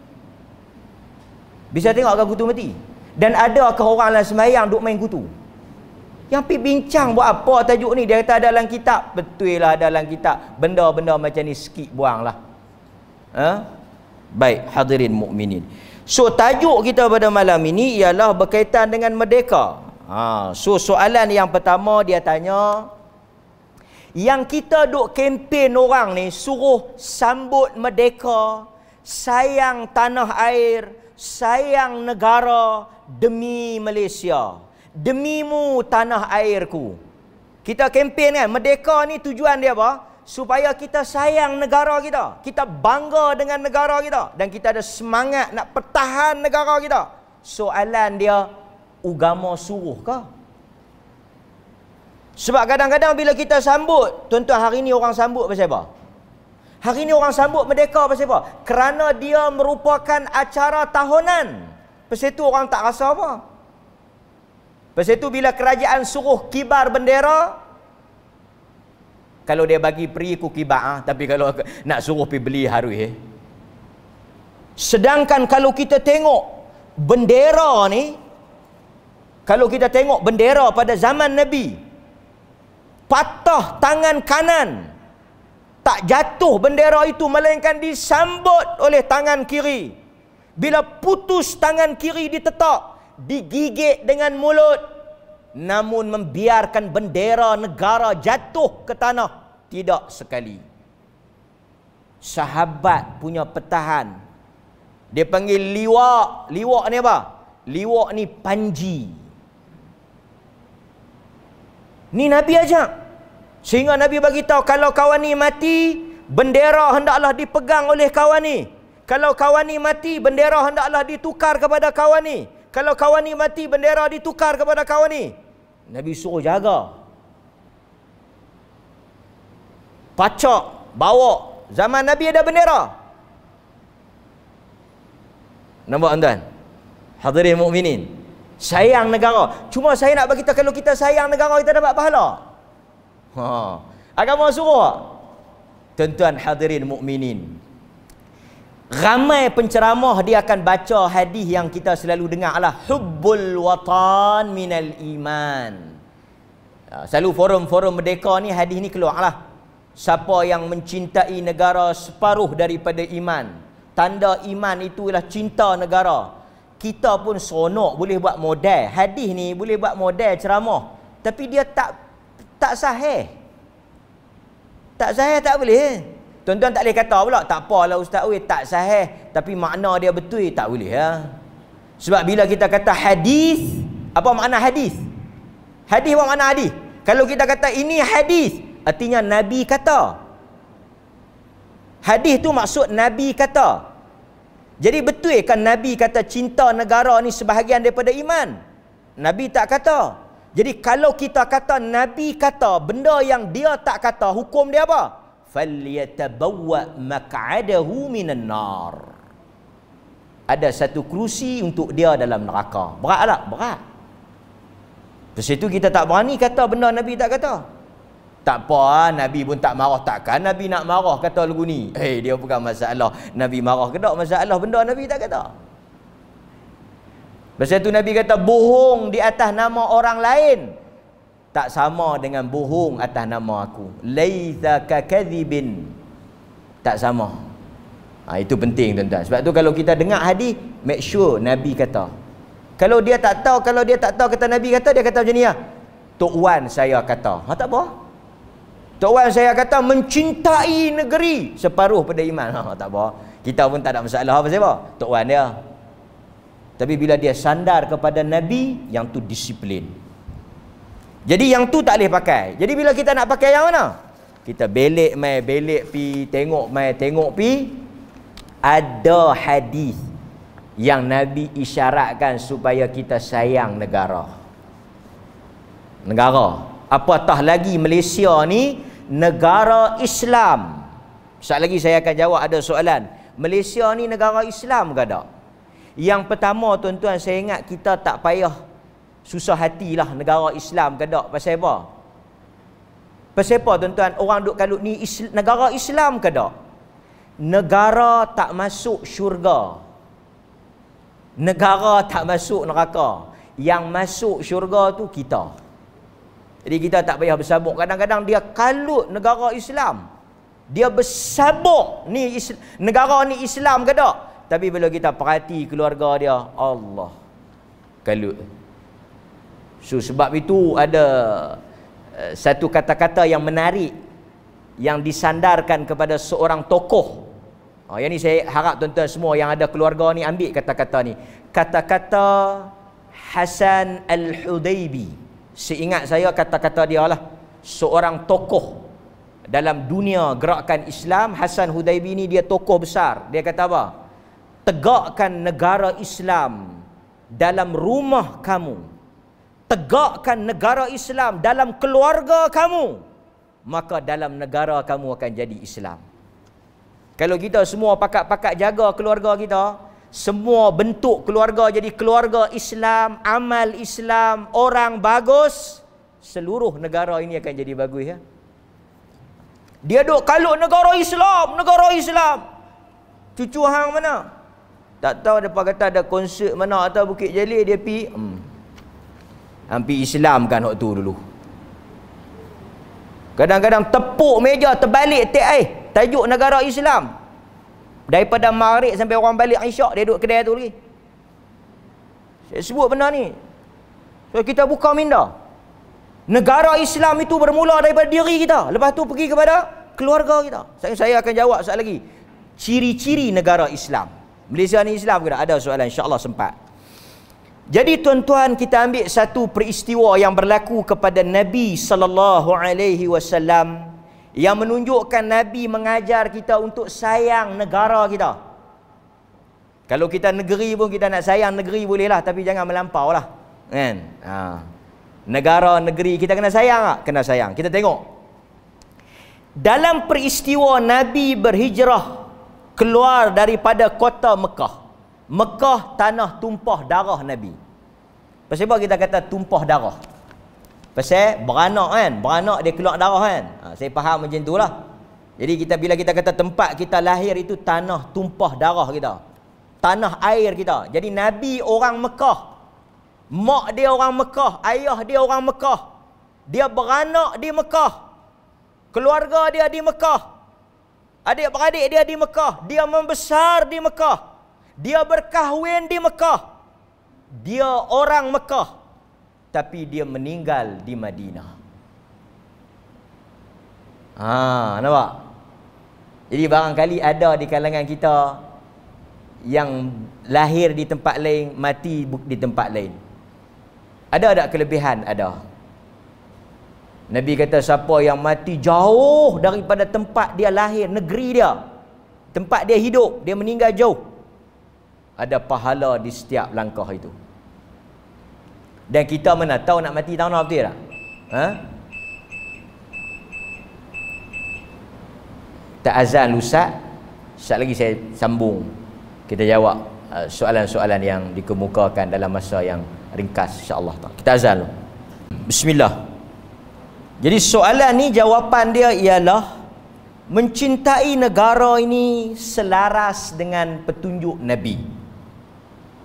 Bisa tengok kan kutu mati. Dan ada ke orang dalam semayang duk main kutu. Yang pergi bincang buat apa tajuk ni? Dia kata dalam kitab. Betul lah dalam kitab. Benda-benda macam ni sikit buang lah. Ha? Baik, hadirin mukminin. So, tajuk kita pada malam ini ialah berkaitan dengan merdeka. Ha. So, soalan yang pertama dia tanya. Yang kita duk kempen orang ni suruh sambut merdeka, sayang tanah air, sayang negara demi Malaysia. demi mu tanah airku. Kita kempen kan, merdeka ni tujuan dia apa? Supaya kita sayang negara kita. Kita bangga dengan negara kita. Dan kita ada semangat nak pertahan negara kita. Soalan dia, agama suruh ke? Sebab kadang-kadang bila kita sambut, tuan-tuan hari ni orang sambut pasal apa? Hari ini orang sambut merdeka pasal apa? Kerana dia merupakan acara tahunan. Pasal itu orang tak rasa apa. Pasal itu bila kerajaan suruh kibar bendera, kalau dia bagi peri ku kibar, ah. tapi kalau nak suruh pergi beli hari eh. Sedangkan kalau kita tengok bendera ni, kalau kita tengok bendera pada zaman Nabi, patah tangan kanan, tak jatuh bendera itu melainkan disambut oleh tangan kiri. Bila putus tangan kiri ditetak, digigit dengan mulut namun membiarkan bendera negara jatuh ke tanah tidak sekali. Sahabat punya petahan. Dia panggil liwak. Liwak ni apa? Liwak ni panji. Ni Nabi ajak. Sehingga Nabi beritahu kalau kawan ni mati, bendera hendaklah dipegang oleh kawan ni. Kalau kawan ni mati, bendera hendaklah ditukar kepada kawan ni. Kalau kawan ni mati, bendera ditukar kepada kawan ni. Nabi suruh jaga. Pacak, bawa. Zaman Nabi ada bendera. Nampak tuan Hadirin mukminin. Sayang negara. Cuma saya nak bagi kalau kita sayang negara kita dapat pahala. Ha. Agama suruh. Tuan-tuan hadirin mukminin. Ramai penceramah dia akan baca hadis yang kita selalu dengar lah hubbul watan minal iman. Ya, selalu forum-forum merdeka ni hadis ni keluar lah. Siapa yang mencintai negara separuh daripada iman. Tanda iman itulah cinta negara. Kita pun seronok boleh buat model. Hadis ni boleh buat model ceramah. Tapi dia tak tak sah eh, Tak sahih tak boleh. Tuan-tuan tak boleh kata pula, tak apalah Ustaz Ui, tak eh. Tapi makna dia betul, eh tak boleh. Ya? Sebab bila kita kata hadis, apa makna hadis? Hadis apa makna hadis? Kalau kita kata ini hadis, artinya Nabi kata. Hadis tu maksud Nabi kata. Jadi betul eh kan Nabi kata cinta negara ni sebahagian daripada iman? Nabi tak kata. Jadi kalau kita kata Nabi kata benda yang dia tak kata, hukum dia apa? Falyatabawwa maq'adahu minan nar. Ada satu kerusi untuk dia dalam neraka. Berat tak? Berat. Lepas itu kita tak berani kata benda Nabi tak kata. Tak apa, ah, Nabi pun tak marah. Takkan Nabi nak marah kata lagu ni. Eh, hey, dia bukan masalah. Nabi marah ke tak masalah benda Nabi tak kata. Sebab itu Nabi kata bohong di atas nama orang lain tak sama dengan bohong atas nama aku. Laitha ka kadhibin. Tak sama. Ha, itu penting tuan-tuan. Sebab tu kalau kita dengar hadis, make sure Nabi kata. Kalau dia tak tahu, kalau dia tak tahu kata Nabi kata, dia kata macam ni lah. Tok Wan saya kata. Ha, tak apa. Tok Wan saya kata mencintai negeri separuh pada iman. Ha, tak apa. Kita pun tak ada masalah apa siapa. Tok Wan dia. Tapi bila dia sandar kepada Nabi Yang tu disiplin Jadi yang tu tak boleh pakai Jadi bila kita nak pakai yang mana? Kita belik mai belik pi Tengok mai tengok pi Ada hadis Yang Nabi isyaratkan Supaya kita sayang negara Negara Apatah lagi Malaysia ni Negara Islam Sekejap lagi saya akan jawab ada soalan Malaysia ni negara Islam ke tak? Yang pertama tuan-tuan saya ingat kita tak payah susah hatilah negara Islam ke tak pasal apa? Pasal apa tuan-tuan orang duk kalut ni isl- negara Islam ke tak? Negara tak masuk syurga. Negara tak masuk neraka. Yang masuk syurga tu kita. Jadi kita tak payah bersabuk. Kadang-kadang dia kalut negara Islam. Dia bersabuk ni negara ni Islam ke tak? Tapi bila kita perhati keluarga dia, Allah kalut. So, sebab itu ada eh, satu kata-kata yang menarik yang disandarkan kepada seorang tokoh. Oh yang ni saya harap tuan-tuan semua yang ada keluarga ni ambil kata-kata ni. Kata-kata Hasan Al-Hudaybi. Seingat saya kata-kata dia lah. Seorang tokoh dalam dunia gerakan Islam. Hasan Hudaybi ni dia tokoh besar. Dia kata apa? tegakkan negara Islam dalam rumah kamu tegakkan negara Islam dalam keluarga kamu maka dalam negara kamu akan jadi Islam kalau kita semua pakat-pakat jaga keluarga kita semua bentuk keluarga jadi keluarga Islam amal Islam orang bagus seluruh negara ini akan jadi bagus ya dia duk kalut negara Islam negara Islam cucu hang mana tak tahu depa kata ada konsert mana atau Bukit Jalil dia pi. Hmm. Hampir Islam kan waktu dulu. Kadang-kadang tepuk meja terbalik tiap air. Tajuk negara Islam. Daripada Maghrib sampai orang balik Isyak dia duduk kedai tu lagi. Saya sebut benda ni. So kita buka minda. Negara Islam itu bermula daripada diri kita. Lepas tu pergi kepada keluarga kita. Saya, saya akan jawab sekali lagi. Ciri-ciri negara Islam. Malaysia ni Islam ke tak? Ada soalan insyaAllah sempat Jadi tuan-tuan kita ambil satu peristiwa yang berlaku kepada Nabi sallallahu alaihi wasallam yang menunjukkan Nabi mengajar kita untuk sayang negara kita. Kalau kita negeri pun kita nak sayang negeri bolehlah tapi jangan melampau lah. Kan? Ha. Negara, negeri kita kena sayang tak? Kena sayang. Kita tengok. Dalam peristiwa Nabi berhijrah keluar daripada kota Mekah. Mekah tanah tumpah darah Nabi. Pasal apa kita kata tumpah darah? Pasal beranak kan? Beranak dia keluar darah kan? Ha, saya faham macam tu lah. Jadi kita bila kita kata tempat kita lahir itu tanah tumpah darah kita. Tanah air kita. Jadi Nabi orang Mekah. Mak dia orang Mekah. Ayah dia orang Mekah. Dia beranak di Mekah. Keluarga dia di Mekah. Adik-beradik dia di Mekah. Dia membesar di Mekah. Dia berkahwin di Mekah. Dia orang Mekah. Tapi dia meninggal di Madinah. Ha, nampak? Jadi barangkali ada di kalangan kita yang lahir di tempat lain, mati di tempat lain. Ada tak kelebihan? Ada. Nabi kata siapa yang mati jauh daripada tempat dia lahir, negeri dia. Tempat dia hidup, dia meninggal jauh. Ada pahala di setiap langkah itu. Dan kita mana tahu nak mati tahun apa tak? Ha? Tak azan lusa, sekali lagi saya sambung. Kita jawab uh, soalan-soalan yang dikemukakan dalam masa yang ringkas insya-Allah. Kita azan. Bismillah. Jadi soalan ni jawapan dia ialah mencintai negara ini selaras dengan petunjuk Nabi.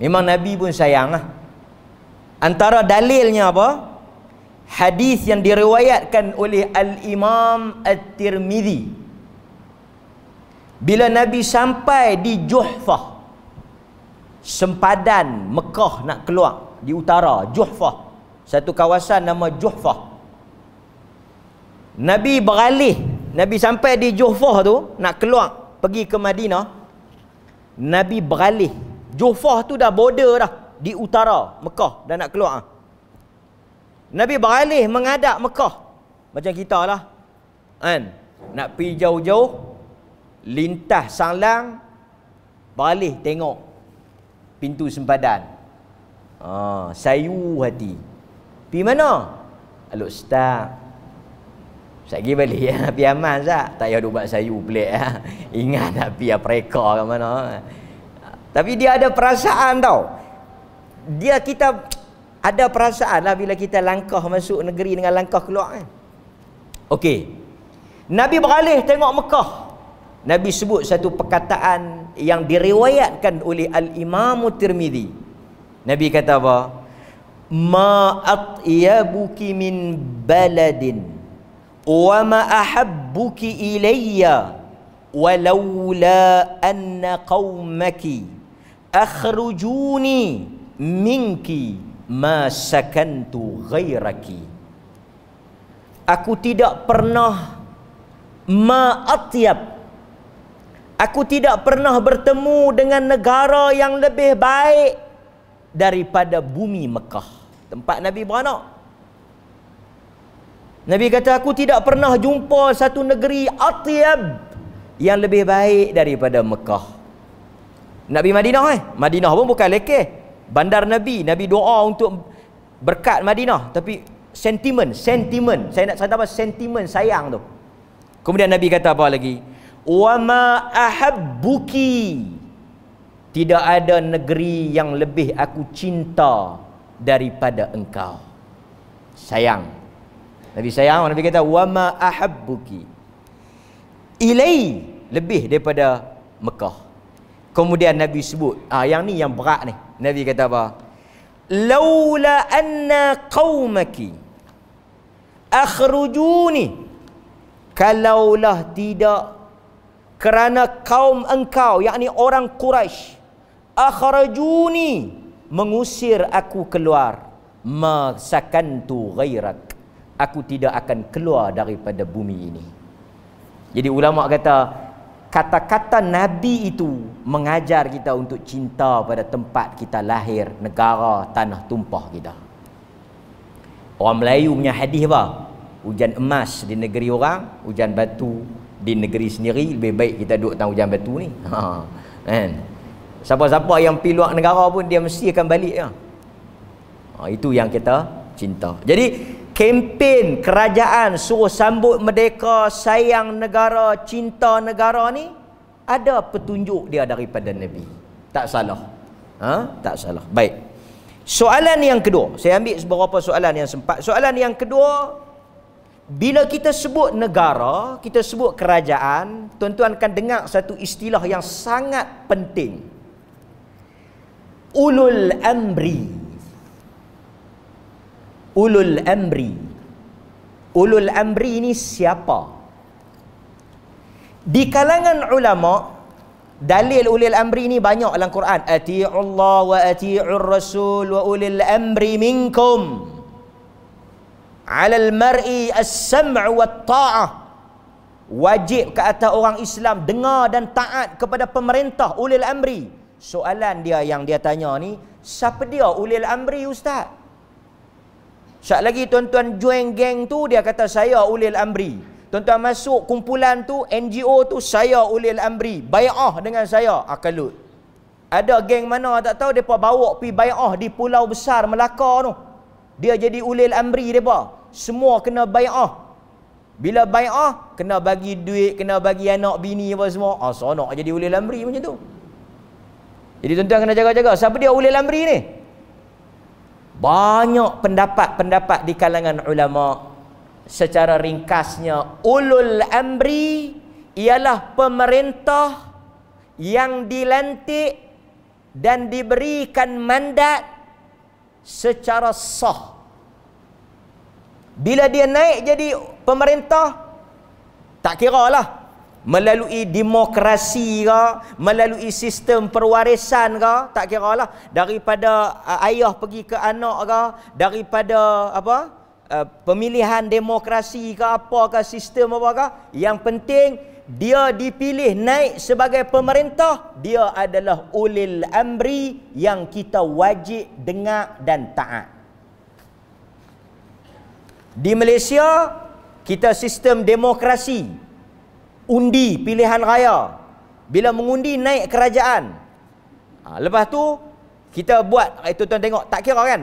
Memang Nabi pun sayang lah. Antara dalilnya apa? Hadis yang diriwayatkan oleh Al-Imam At-Tirmidhi. Bila Nabi sampai di Juhfah. Sempadan Mekah nak keluar di utara. Juhfah. Satu kawasan nama Juhfah. Nabi beralih Nabi sampai di Juhfah tu Nak keluar pergi ke Madinah Nabi beralih Juhfah tu dah border dah Di utara Mekah dah nak keluar Nabi beralih menghadap Mekah Macam kita lah kan? Nak pergi jauh-jauh lintah salang Balik tengok Pintu sempadan ah, Sayu hati Pergi mana? Alok Sagi balik ya, pi aman sat. Tak payah duk buat sayu pelik ya. Ingat nak pi apreka kat mana. Tapi dia ada perasaan tau. Dia kita ada perasaan lah bila kita langkah masuk negeri dengan langkah keluar kan. Okey. Nabi beralih tengok Mekah. Nabi sebut satu perkataan yang diriwayatkan oleh Al-Imam Tirmizi. Nabi kata apa? Ma min baladin wa ma ahabbuki ilayya walaula anna qaumaki akhrujuni minki ma sakantu ghairaki aku tidak pernah ma atyab aku tidak pernah bertemu dengan negara yang lebih baik daripada bumi Mekah tempat Nabi beranak Nabi kata aku tidak pernah jumpa satu negeri atyab yang lebih baik daripada Mekah. Nabi Madinah eh. Madinah pun bukan lekeh. Bandar Nabi, Nabi doa untuk berkat Madinah tapi sentimen, sentimen. Saya nak cerita apa sentimen sayang tu. Kemudian Nabi kata apa lagi? Wa ma ahabbuki. Tidak ada negeri yang lebih aku cinta daripada engkau. Sayang, Nabi sayang Nabi kata wama ahabbuki ilai lebih daripada Mekah. Kemudian Nabi sebut, ah yang ni yang berat ni. Nabi kata apa? Laula anna qaumaki akhrujuni kalaulah tidak kerana kaum engkau yakni orang Quraisy akhrajuni mengusir aku keluar tu ghairak aku tidak akan keluar daripada bumi ini. Jadi ulama kata kata-kata nabi itu mengajar kita untuk cinta pada tempat kita lahir, negara, tanah tumpah kita. Orang Melayu punya hadis apa? Hujan emas di negeri orang, hujan batu di negeri sendiri lebih baik kita duduk tentang hujan batu ni. Ha. Kan? Siapa-siapa yang pergi luar negara pun dia mesti akan balik ya. Ha, itu yang kita cinta. Jadi kempen kerajaan suruh sambut merdeka, sayang negara, cinta negara ni ada petunjuk dia daripada Nabi. Tak salah. Ha? Tak salah. Baik. Soalan yang kedua, saya ambil beberapa soalan yang sempat. Soalan yang kedua, bila kita sebut negara, kita sebut kerajaan, tuan-tuan akan dengar satu istilah yang sangat penting. Ulul Amri ulul amri ulul amri ini siapa di kalangan ulama dalil ulil amri ini banyak dalam Quran atiiu Allah wa atiiur rasul wa ulil amri minkum alal mar'i as-sam'u wat ta'ah wajib ke atas orang Islam dengar dan taat kepada pemerintah ulil amri soalan dia yang dia tanya ni siapa dia ulil amri ustaz Sekejap lagi tuan-tuan join geng tu, dia kata saya Ulil Amri. Tuan-tuan masuk kumpulan tu, NGO tu, saya Ulil Amri. bayar Bayah dengan saya, Akalut. Ah, Ada geng mana tak tahu, mereka bawa pi bayar bayah di Pulau Besar Melaka tu. Dia jadi Ulil Amri mereka. Semua kena bayar bayah. Bila bayar bayah, kena bagi duit, kena bagi anak bini apa semua. Ah, sonok jadi Ulil Amri macam tu. Jadi tuan-tuan kena jaga-jaga. Siapa dia Ulil Amri ni? Banyak pendapat-pendapat di kalangan ulama secara ringkasnya ulul amri ialah pemerintah yang dilantik dan diberikan mandat secara sah. Bila dia naik jadi pemerintah tak kira lah melalui demokrasi ke melalui sistem perwarisan ke tak kira lah daripada uh, ayah pergi ke anak ke daripada apa uh, pemilihan demokrasi ke apakah sistem apa apakah yang penting dia dipilih naik sebagai pemerintah dia adalah ulil amri yang kita wajib dengar dan taat di Malaysia kita sistem demokrasi undi pilihan raya bila mengundi naik kerajaan ha, lepas tu kita buat itu eh, tuan tengok tak kira kan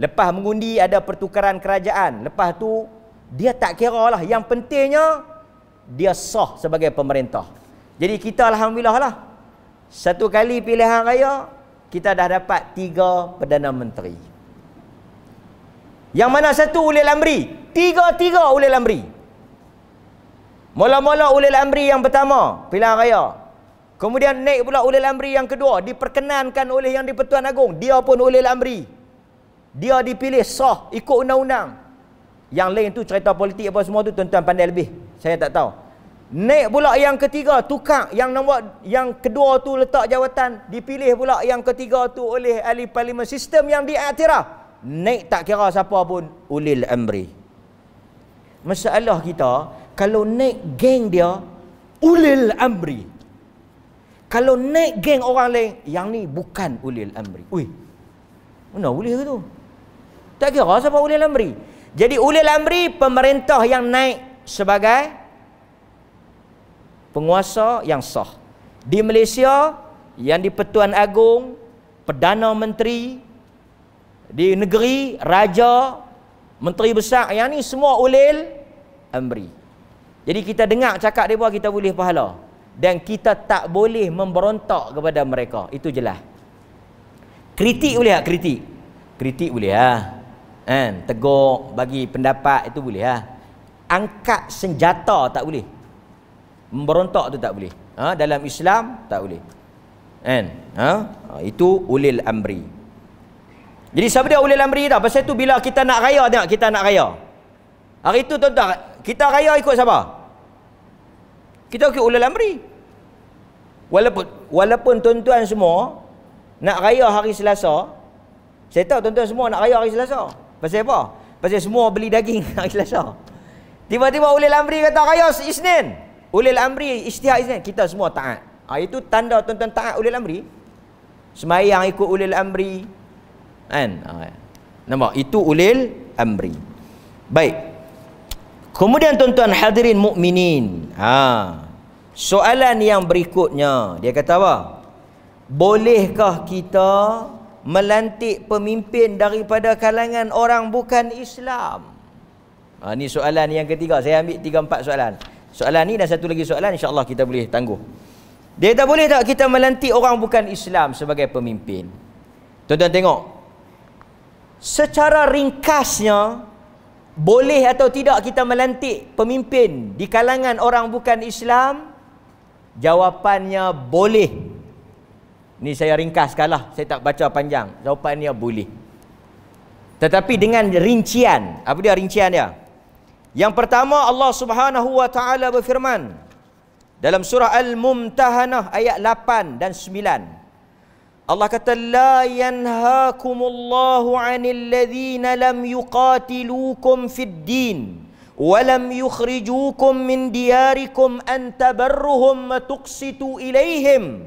lepas mengundi ada pertukaran kerajaan lepas tu dia tak kira lah yang pentingnya dia sah sebagai pemerintah jadi kita Alhamdulillah lah satu kali pilihan raya kita dah dapat tiga Perdana Menteri yang mana satu oleh Lamri? tiga-tiga oleh Lamri. Mula-mula ulil amri yang pertama, pilihan raya. Kemudian naik pula ulil amri yang kedua, diperkenankan oleh yang di-Pertuan Agong. Dia pun ulil amri. Dia dipilih sah ikut undang-undang. Yang lain tu cerita politik apa semua tu tuan-tuan pandai lebih. Saya tak tahu. Naik pula yang ketiga tukar yang nombor yang kedua tu letak jawatan dipilih pula yang ketiga tu oleh ahli parlimen sistem yang diiktiraf. Naik tak kira siapa pun ulil amri. Masalah kita kalau naik geng dia ulil amri kalau naik geng orang lain yang ni bukan ulil amri ui mana ulil tu tak kira siapa ulil amri jadi ulil amri pemerintah yang naik sebagai penguasa yang sah di Malaysia yang di Pertuan Agong Perdana Menteri di negeri, raja, menteri besar yang ni semua ulil amri. Jadi kita dengar cakap mereka, kita boleh pahala. Dan kita tak boleh memberontak kepada mereka. Itu jelas. Kritik boleh tak? Kritik. Kritik boleh ha? Kan? Tegur, bagi pendapat, itu boleh ha? Angkat senjata tak boleh. Memberontak tu tak boleh. Ha? Dalam Islam, tak boleh. Kan? Ha? ha? Itu ulil amri. Jadi siapa dia ulil amri tau? Pasal tu bila kita nak raya, tengok kita nak raya. Hari tu tuan-tuan, kita raya ikut siapa? Kita okey ulul amri. Walaupun walaupun tuan-tuan semua nak raya hari Selasa, saya tahu tuan-tuan semua nak raya hari Selasa. Pasal apa? Pasal semua beli daging hari Selasa. Tiba-tiba ulul amri kata raya Isnin. Ulul amri ijtihad Isnin, kita semua taat. Ha, itu tanda tuan-tuan taat ulul amri. Semayang ikut ulul amri. Kan? Ha. Nampak? Itu ulil amri. Baik. Kemudian tuan-tuan hadirin mukminin. Ha. Soalan yang berikutnya, dia kata apa? Bolehkah kita melantik pemimpin daripada kalangan orang bukan Islam? Ha, ini soalan yang ketiga. Saya ambil tiga empat soalan. Soalan ni dan satu lagi soalan insya-Allah kita boleh tangguh. Dia tak boleh tak kita melantik orang bukan Islam sebagai pemimpin? Tuan-tuan tengok. Secara ringkasnya, boleh atau tidak kita melantik pemimpin di kalangan orang bukan Islam? Jawapannya boleh. Ini saya ringkaskanlah, saya tak baca panjang. Jawapannya boleh. Tetapi dengan rincian, apa dia rincian dia? Yang pertama Allah Subhanahu wa taala berfirman dalam surah Al-Mumtahanah ayat 8 dan 9. Allah kata la yanhaakumullahu 'anil ladzina lam yuqatilukum fid din wa lam yukhrijukum min diyarikum an tabarruhum wa tuqsitu ilaihim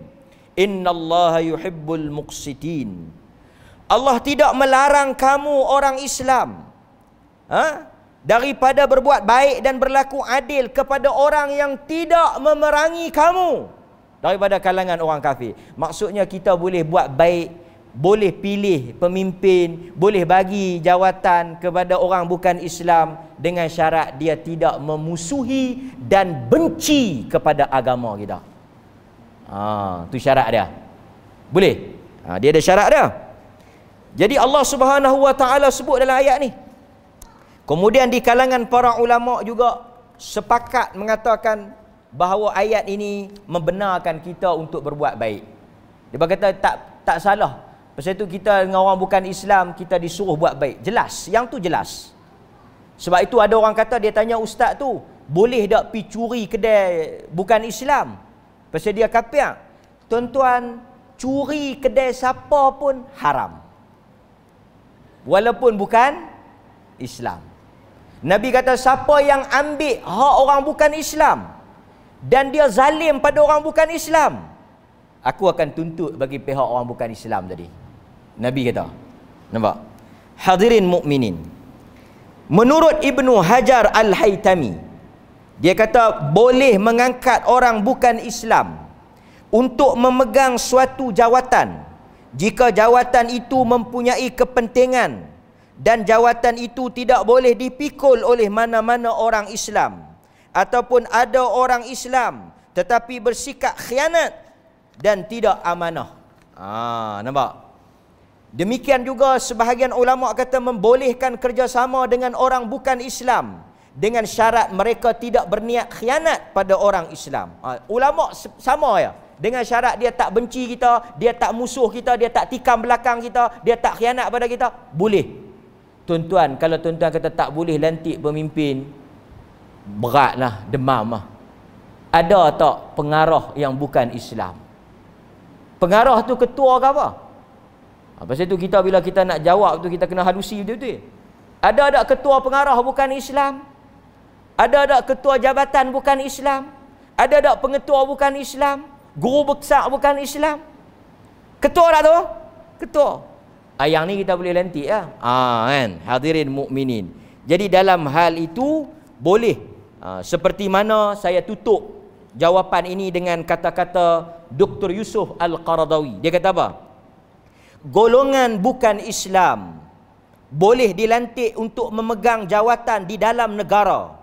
innallaha yuhibbul muqsitin Allah tidak melarang kamu orang Islam ha daripada berbuat baik dan berlaku adil kepada orang yang tidak memerangi kamu daripada kalangan orang kafir. Maksudnya kita boleh buat baik, boleh pilih pemimpin, boleh bagi jawatan kepada orang bukan Islam dengan syarat dia tidak memusuhi dan benci kepada agama kita. Ha, tu syarat dia. Boleh? Ha, dia ada syarat dia. Jadi Allah Subhanahu Wa Taala sebut dalam ayat ni. Kemudian di kalangan para ulama juga sepakat mengatakan bahawa ayat ini membenarkan kita untuk berbuat baik. Dia berkata tak tak salah. Pasal itu kita dengan orang bukan Islam kita disuruh buat baik. Jelas, yang tu jelas. Sebab itu ada orang kata dia tanya ustaz tu, boleh tak pi curi kedai bukan Islam? Pasal dia kafir. Tuan-tuan, curi kedai siapa pun haram. Walaupun bukan Islam. Nabi kata siapa yang ambil hak orang bukan Islam, dan dia zalim pada orang bukan Islam aku akan tuntut bagi pihak orang bukan Islam tadi nabi kata nampak hadirin mukminin menurut ibnu hajar al Haytami, dia kata boleh mengangkat orang bukan Islam untuk memegang suatu jawatan jika jawatan itu mempunyai kepentingan dan jawatan itu tidak boleh dipikul oleh mana-mana orang Islam ataupun ada orang Islam tetapi bersikap khianat dan tidak amanah. Ah, nampak? Demikian juga sebahagian ulama kata membolehkan kerjasama dengan orang bukan Islam dengan syarat mereka tidak berniat khianat pada orang Islam. Ha, ulama sama ya. Dengan syarat dia tak benci kita, dia tak musuh kita, dia tak tikam belakang kita, dia tak khianat pada kita, boleh. Tuan-tuan, kalau tuan-tuan kata tak boleh lantik pemimpin, berat lah, demam lah. Ada tak pengarah yang bukan Islam? Pengarah tu ketua ke apa? Apa ha, itu kita bila kita nak jawab tu kita kena halusi betul-betul. Ada tak ketua pengarah bukan Islam? Ada tak ketua jabatan bukan Islam? Ada tak pengetua bukan Islam? Guru besar bukan Islam? Ketua tak tu? Ketua. Ayang ah, ni kita boleh lantik lah. Ya? Ah, kan? Hadirin mukminin. Jadi dalam hal itu boleh Ah, seperti mana saya tutup jawapan ini dengan kata-kata Dr. Yusuf Al-Qaradawi. Dia kata apa? Golongan bukan Islam boleh dilantik untuk memegang jawatan di dalam negara.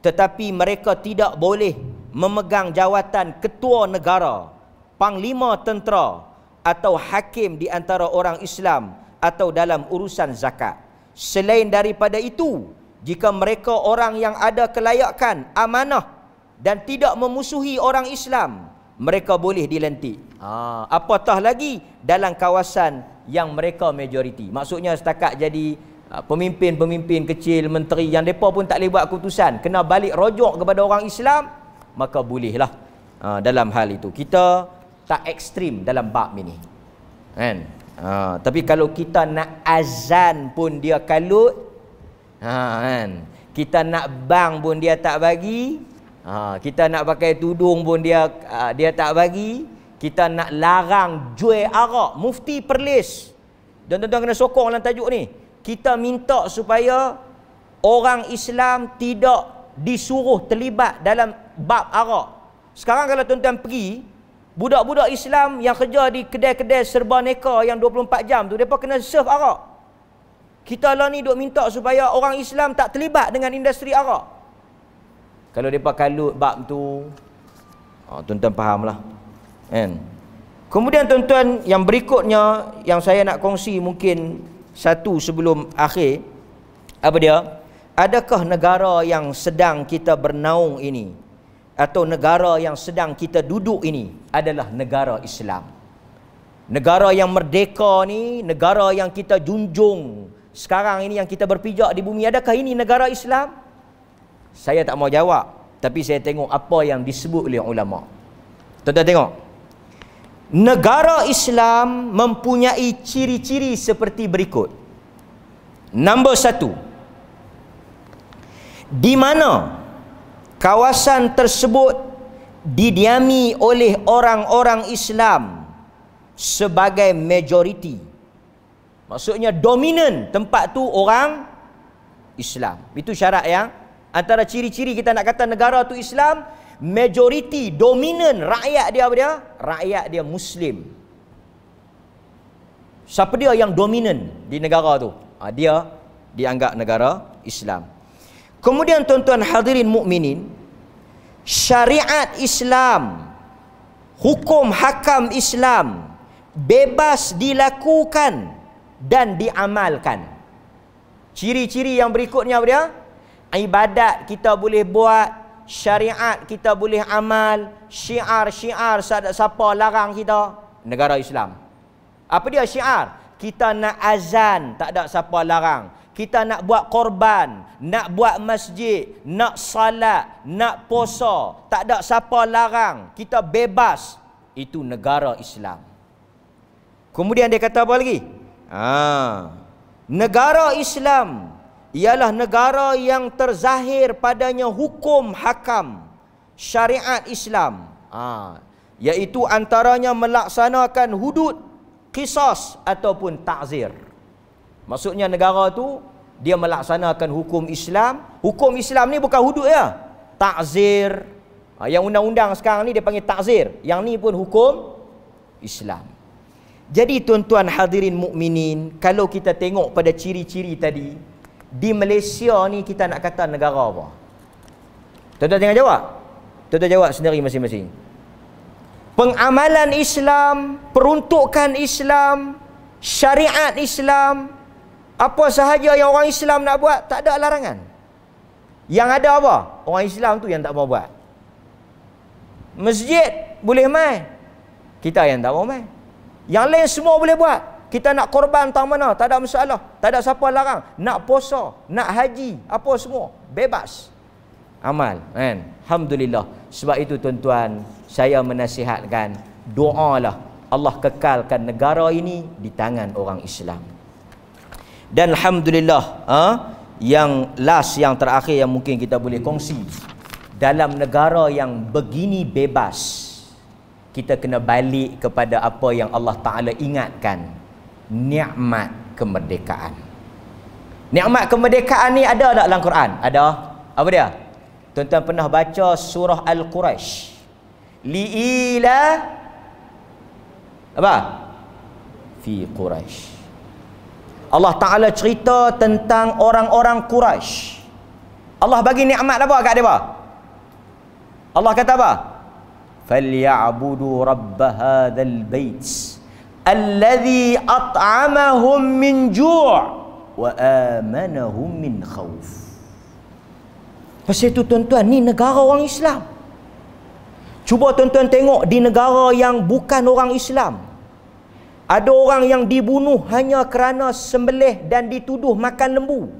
Tetapi mereka tidak boleh memegang jawatan ketua negara, panglima tentera atau hakim di antara orang Islam atau dalam urusan zakat. Selain daripada itu, jika mereka orang yang ada kelayakan amanah dan tidak memusuhi orang Islam mereka boleh dilantik ha apatah lagi dalam kawasan yang mereka majoriti maksudnya setakat jadi uh, pemimpin-pemimpin kecil menteri yang depa pun tak boleh buat keputusan kena balik rojok kepada orang Islam maka bolehlah ha, dalam hal itu kita tak ekstrim dalam bab ini kan ha, tapi kalau kita nak azan pun dia kalut Ha kan. Kita nak bang pun dia tak bagi. Ha kita nak pakai tudung pun dia uh, dia tak bagi. Kita nak larang jual arak mufti Perlis. Dan tuan-tuan kena sokong dalam tajuk ni. Kita minta supaya orang Islam tidak disuruh terlibat dalam bab arak. Sekarang kalau tuan-tuan pergi budak-budak Islam yang kerja di kedai-kedai serba neka yang 24 jam tu depa kena serve arak. Kita lah ni duk minta supaya orang Islam tak terlibat dengan industri arak. Kalau mereka kalut bab tu, oh, tuan-tuan faham lah. Kan? Kemudian tuan-tuan, yang berikutnya yang saya nak kongsi mungkin satu sebelum akhir. Apa dia? Adakah negara yang sedang kita bernaung ini atau negara yang sedang kita duduk ini adalah negara Islam. Negara yang merdeka ni, negara yang kita junjung, sekarang ini yang kita berpijak di bumi adakah ini negara Islam? Saya tak mau jawab tapi saya tengok apa yang disebut oleh ulama. tuan tengok. Negara Islam mempunyai ciri-ciri seperti berikut. Nombor satu. Di mana kawasan tersebut didiami oleh orang-orang Islam sebagai majoriti Maksudnya dominan tempat tu orang Islam. Itu syarat yang antara ciri-ciri kita nak kata negara tu Islam, majoriti dominan rakyat dia apa dia? Rakyat dia Muslim. Siapa dia yang dominan di negara tu? Ah, dia dianggap negara Islam. Kemudian tuan-tuan hadirin mukminin, syariat Islam hukum hakam Islam bebas dilakukan dan diamalkan. Ciri-ciri yang berikutnya apa dia? Ibadat kita boleh buat, syariat kita boleh amal, syiar-syiar siapa larang kita? Negara Islam. Apa dia syiar? Kita nak azan, tak ada siapa larang. Kita nak buat korban, nak buat masjid, nak salat, nak puasa, tak ada siapa larang. Kita bebas. Itu negara Islam. Kemudian dia kata apa lagi? Ha. Negara Islam ialah negara yang terzahir padanya hukum hakam syariat Islam. Ha. Iaitu antaranya melaksanakan hudud kisos ataupun ta'zir. Maksudnya negara tu dia melaksanakan hukum Islam. Hukum Islam ni bukan hudud ya. Ta'zir. Ha, yang undang-undang sekarang ni dia panggil ta'zir. Yang ni pun hukum Islam. Jadi tuan-tuan hadirin mukminin, kalau kita tengok pada ciri-ciri tadi, di Malaysia ni kita nak kata negara apa? Tuan-tuan tengah jawab. Tuan-tuan jawab sendiri masing-masing. Pengamalan Islam, peruntukan Islam, syariat Islam, apa sahaja yang orang Islam nak buat, tak ada larangan. Yang ada apa? Orang Islam tu yang tak mau buat. Masjid boleh mai, Kita yang tak mau mai. Yang lain semua boleh buat. Kita nak korban tang mana, tak ada masalah. Tak ada siapa larang. Nak puasa, nak haji, apa semua. Bebas. Amal. Kan? Alhamdulillah. Sebab itu tuan-tuan, saya menasihatkan, doalah Allah kekalkan negara ini di tangan orang Islam. Dan Alhamdulillah, ha? yang last, yang terakhir yang mungkin kita boleh kongsi. Dalam negara yang begini bebas, kita kena balik kepada apa yang Allah Ta'ala ingatkan nikmat kemerdekaan nikmat kemerdekaan ni ada tak dalam Quran? ada apa dia? tuan-tuan pernah baca surah Al-Quraysh li'ila apa? fi Quraysh Allah Ta'ala cerita tentang orang-orang Quraysh Allah bagi nikmat apa kat mereka? Allah kata apa? فليعبدوا رب هذا البيت الذي أطعمهم من جوع وآمنهم من خوف Pasal itu tuan-tuan, ni negara orang Islam. Cuba tuan-tuan tengok di negara yang bukan orang Islam. Ada orang yang dibunuh hanya kerana sembelih dan dituduh makan lembu.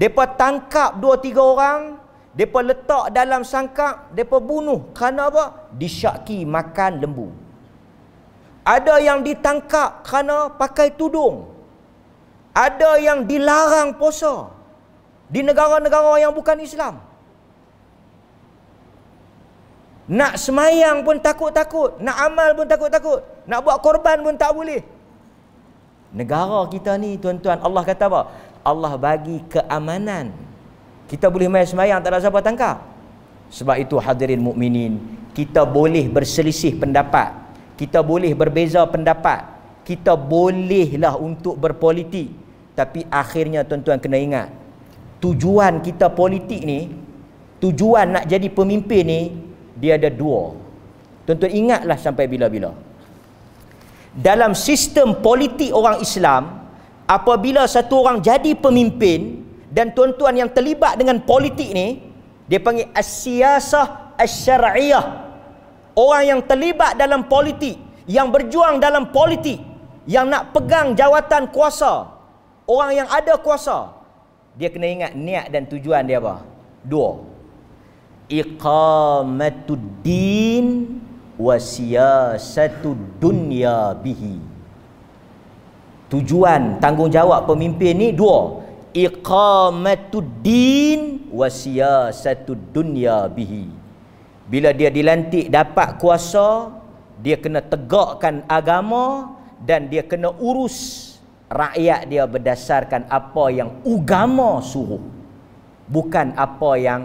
Depa tangkap dua tiga orang, mereka letak dalam sangkap Mereka bunuh Kerana apa? Disyaki makan lembu Ada yang ditangkap Kerana pakai tudung Ada yang dilarang puasa Di negara-negara yang bukan Islam Nak semayang pun takut-takut Nak amal pun takut-takut Nak buat korban pun tak boleh Negara kita ni tuan-tuan Allah kata apa? Allah bagi keamanan kita boleh main semayang tak ada siapa tangkap sebab itu hadirin mukminin kita boleh berselisih pendapat kita boleh berbeza pendapat kita bolehlah untuk berpolitik tapi akhirnya tuan-tuan kena ingat tujuan kita politik ni tujuan nak jadi pemimpin ni dia ada dua tuan-tuan ingatlah sampai bila-bila dalam sistem politik orang Islam apabila satu orang jadi pemimpin dan tuan-tuan yang terlibat dengan politik ni dia panggil as-siyasah as-syar'iyah orang yang terlibat dalam politik yang berjuang dalam politik yang nak pegang jawatan kuasa orang yang ada kuasa dia kena ingat niat dan tujuan dia apa dua iqamatud din wa siyasatud dunya bihi tujuan tanggungjawab pemimpin ni dua iqamatuddin wasiyasatud dunya bihi bila dia dilantik dapat kuasa dia kena tegakkan agama dan dia kena urus rakyat dia berdasarkan apa yang agama suruh bukan apa yang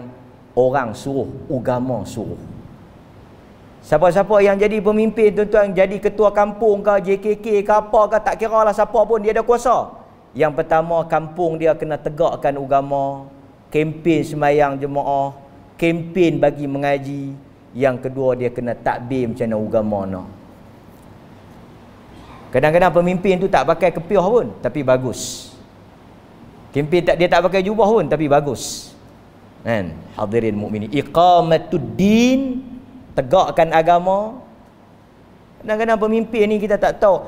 orang suruh agama suruh Siapa-siapa yang jadi pemimpin tuan-tuan Jadi ketua kampung ke JKK ke apa ke Tak kira lah siapa pun dia ada kuasa yang pertama kampung dia kena tegakkan agama, kempen semayang jemaah, kempen bagi mengaji. Yang kedua dia kena takbir macam mana agama nak. Kadang-kadang pemimpin tu tak pakai kepiah pun tapi bagus. Kempen tak dia tak pakai jubah pun tapi bagus. Kan? Hadirin mukminin, iqamatud din tegakkan agama. Kadang-kadang pemimpin ni kita tak tahu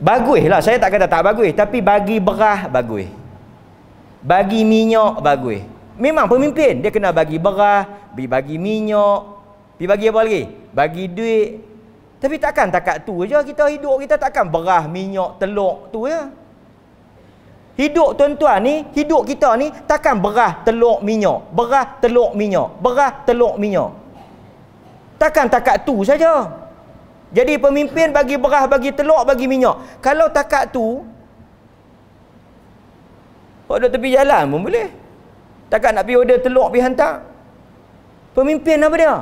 Bagus lah. Saya tak kata tak bagus. Tapi bagi berah, bagus. Bagi minyak, bagus. Memang pemimpin. Dia kena bagi berah, pergi bagi minyak. Pergi bagi apa lagi? Bagi duit. Tapi takkan takat tu je kita hidup. Kita takkan berah, minyak, telur tu je. Hidup tuan-tuan ni, hidup kita ni takkan berah telur minyak. Berah telur minyak. Berah telur minyak. Takkan takat tu saja. Jadi pemimpin bagi beras, bagi telur, bagi minyak. Kalau takat tu, order tepi jalan pun boleh. Takat nak pergi order telur, pergi hantar. Pemimpin apa dia?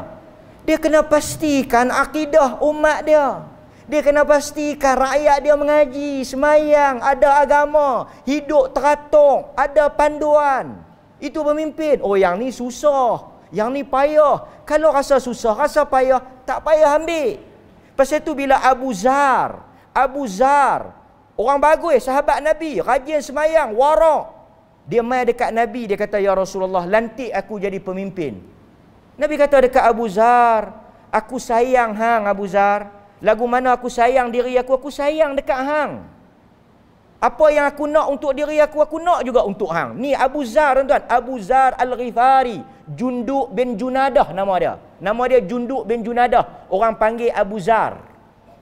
Dia kena pastikan akidah umat dia. Dia kena pastikan rakyat dia mengaji, semayang, ada agama, hidup teratur, ada panduan. Itu pemimpin. Oh yang ni susah, yang ni payah. Kalau rasa susah, rasa payah, tak payah ambil. Pasal tu bila Abu Zar, Abu Zar, orang bagus, sahabat Nabi, rajin semayang, warak. Dia mai dekat Nabi, dia kata, Ya Rasulullah, lantik aku jadi pemimpin. Nabi kata dekat Abu Zar, aku sayang hang Abu Zar. Lagu mana aku sayang diri aku, aku sayang dekat hang. Apa yang aku nak untuk diri aku, aku nak juga untuk hang. Ni Abu Zar, tuan-tuan. Abu Zar Al-Ghifari. Junduk bin Junadah nama dia. Nama dia Junduk bin Junadah. Orang panggil Abu Zar.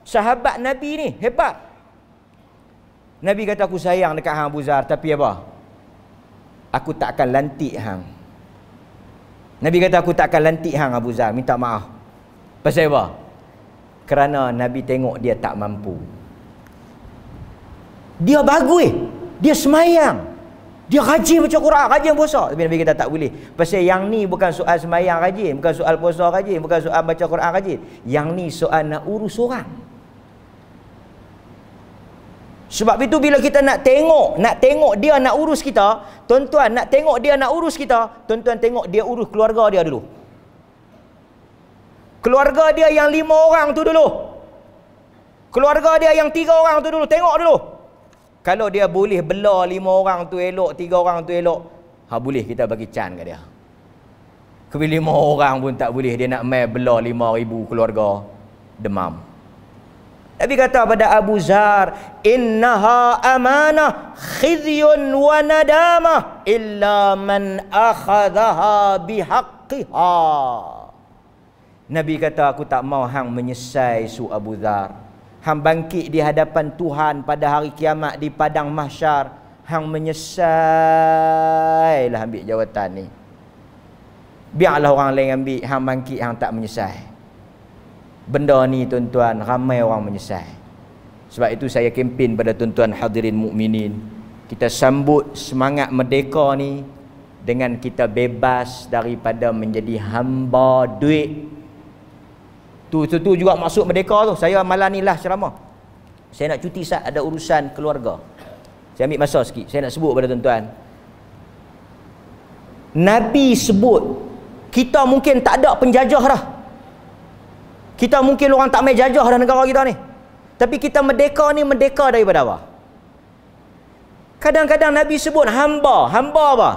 Sahabat Nabi ni hebat. Nabi kata aku sayang dekat hang Abu Zar tapi apa? Aku tak akan lantik hang. Nabi kata aku tak akan lantik hang Abu Zar, minta maaf. Pasal apa? Kerana Nabi tengok dia tak mampu. Dia bagus. Dia semayang. Dia rajin baca Quran, rajin puasa. Tapi Nabi kita tak boleh. Pasal yang ni bukan soal sembahyang rajin, bukan soal puasa rajin, bukan soal baca Quran rajin. Yang ni soal nak urus orang. Sebab itu bila kita nak tengok, nak tengok dia nak urus kita, tuan-tuan nak tengok dia nak urus kita, tuan-tuan tengok dia urus keluarga dia dulu. Keluarga dia yang lima orang tu dulu. Keluarga dia yang tiga orang tu dulu, tengok dulu. Kalau dia boleh bela lima orang tu elok, tiga orang tu elok, ha boleh kita bagi can ke dia. Kebi lima orang pun tak boleh dia nak mai bela lima ribu keluarga demam. Nabi kata pada Abu Zar, "Innaha amanah khidyun wa nadama illa man akhadhaha bihaqqiha." Nabi kata aku tak mau hang menyesai su Abu Zar hang bangkit di hadapan Tuhan pada hari kiamat di padang mahsyar hang menyesal lah ambil jawatan ni biarlah orang lain ambil hang bangkit hang tak menyesai. benda ni tuan-tuan ramai orang menyesai. sebab itu saya kempen pada tuan-tuan hadirin mukminin kita sambut semangat merdeka ni dengan kita bebas daripada menjadi hamba duit tu, tu, tu juga masuk merdeka tu saya malam ni lah ceramah saya nak cuti saat ada urusan keluarga saya ambil masa sikit saya nak sebut pada tuan-tuan Nabi sebut kita mungkin tak ada penjajah dah kita mungkin orang tak main jajah dah negara kita ni tapi kita merdeka ni merdeka daripada apa kadang-kadang Nabi sebut hamba hamba apa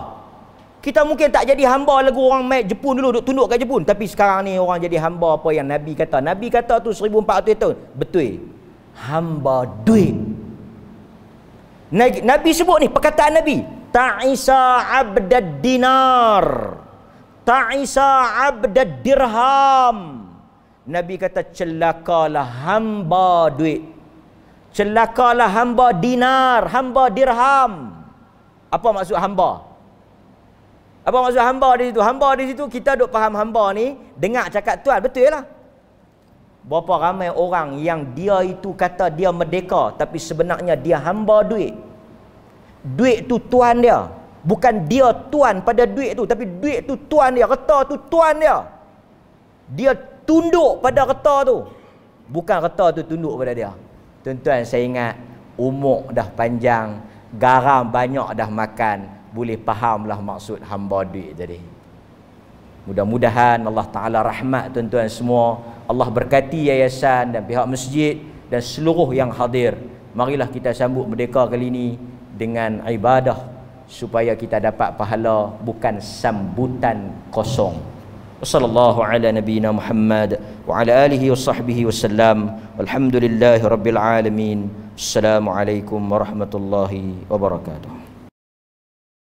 kita mungkin tak jadi hamba lagu orang mai Jepun dulu duk tunduk kat Jepun tapi sekarang ni orang jadi hamba apa yang nabi kata nabi kata tu 1400 tahun betul hamba duit nabi sebut ni perkataan nabi ta'isa abdad dinar ta'isa abdad dirham nabi kata celakalah hamba duit celakalah hamba dinar hamba dirham apa maksud hamba apa maksud hamba di situ? Hamba di situ kita dok faham hamba ni dengar cakap tuan betul lah. Berapa ramai orang yang dia itu kata dia merdeka tapi sebenarnya dia hamba duit. Duit tu tuan dia. Bukan dia tuan pada duit tu tapi duit tu tuan dia, reta tu tuan dia. Dia tunduk pada reta tu. Bukan reta tu tunduk pada dia. Tuan-tuan saya ingat umur dah panjang, garam banyak dah makan, boleh fahamlah maksud hamba duit tadi mudah-mudahan Allah Ta'ala rahmat tuan-tuan semua Allah berkati yayasan dan pihak masjid dan seluruh yang hadir marilah kita sambut merdeka kali ini dengan ibadah supaya kita dapat pahala bukan sambutan kosong Assalamualaikum warahmatullahi wabarakatuh.